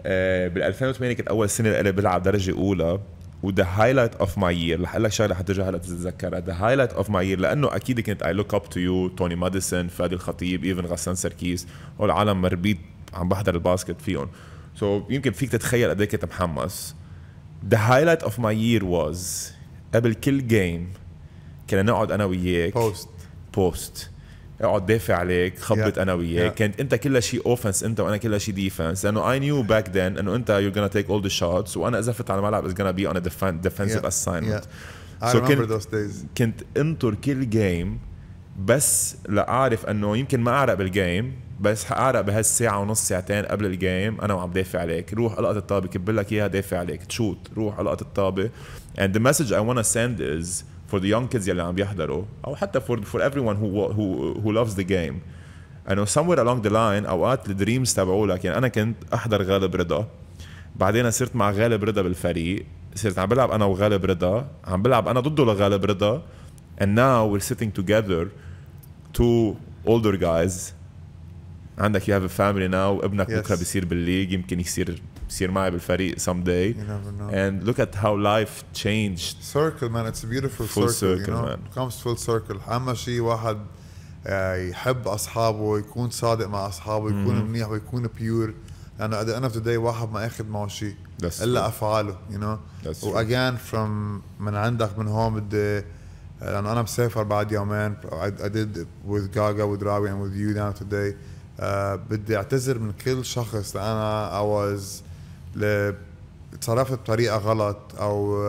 آه، بال 2008 كانت اول سنه اللي بلعب درجه اولى وذا هايلايت اوف ماي يير رح اقول لك شغله حترجع هلا تتذكرها ذا هايلايت اوف ماي يير لانه اكيد كنت اي لوك اب تو يو توني ماديسون فادي الخطيب ايفن غسان سركيس والعالم مربيت عم بحضر الباسكت فيهم سو so, يمكن فيك تتخيل قد ايه كنت محمس ذا هايلايت اوف ماي يير واز قبل كل جيم كنا نقعد انا وياك بوست بوست اقعد دافع عليك خبط yeah. انا وياك yeah. كانت انت كل شيء اوفنس انت وانا كل شيء ديفنس لانه اي نيو باك ذن انه انت يو gonna تيك اول ذا شوتس وانا اذا فت على الملعب از gonna بي اون ديفنسيف اساينمنت assignment I so كنت those days. كنت انطر كل جيم بس لاعرف انه يمكن ما اعرق بالجيم بس اعرق بهالساعه ونص ساعتين قبل الجيم انا وعم دافع عليك روح القط الطابه كب لك اياها دافع عليك تشوت روح القط الطابه and the message I want to send is for the young kids يلي عم يحضروا او حتى for for everyone who who who loves the game انه somewhere along the line اوقات الدريمز تبعولك يعني انا كنت احضر غالب رضا بعدين صرت مع غالب رضا بالفريق صرت عم بلعب انا وغالب رضا عم بلعب انا ضده لغالب رضا and now we're sitting together two older guys عندك يو هاف ا فاميلي ناو ابنك yes. بكره بيصير بالليج يمكن يصير يصير معي بالفريق سم داي اند لوك ات هاو لايف تشينج سيركل مان اتس بيوتيفول فول سيركل مان كمز فول سيركل اهم شيء واحد آه، يحب اصحابه يكون صادق مع اصحابه يكون mm-hmm. منيح ويكون بيور لانه يعني انا في واحد ما اخذ معه شيء الا true. افعاله يو نو واجان فروم من عندك من هون بدي لانه انا مسافر بعد يومين اي ديد did جاجا Gaga راوي اند and يو داون down today أه بدي اعتذر من كل شخص انا اوز تصرفت بطريقه غلط او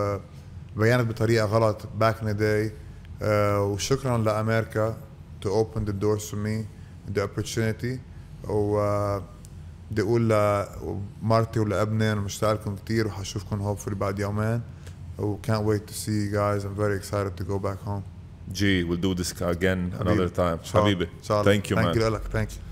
بينت بطريقه غلط باك in the day أه وشكرا لامريكا to open the doors to me the opportunity و بدي اقول لمرتي ولابني انا مشتاق لكم كثير وحشوفكم هوبفلي بعد يومين و can't wait to see you guys I'm very excited to go back home Gee, we'll do this again another time. Habibi. Thank you, Thank man. Thank you, Alec. Thank you.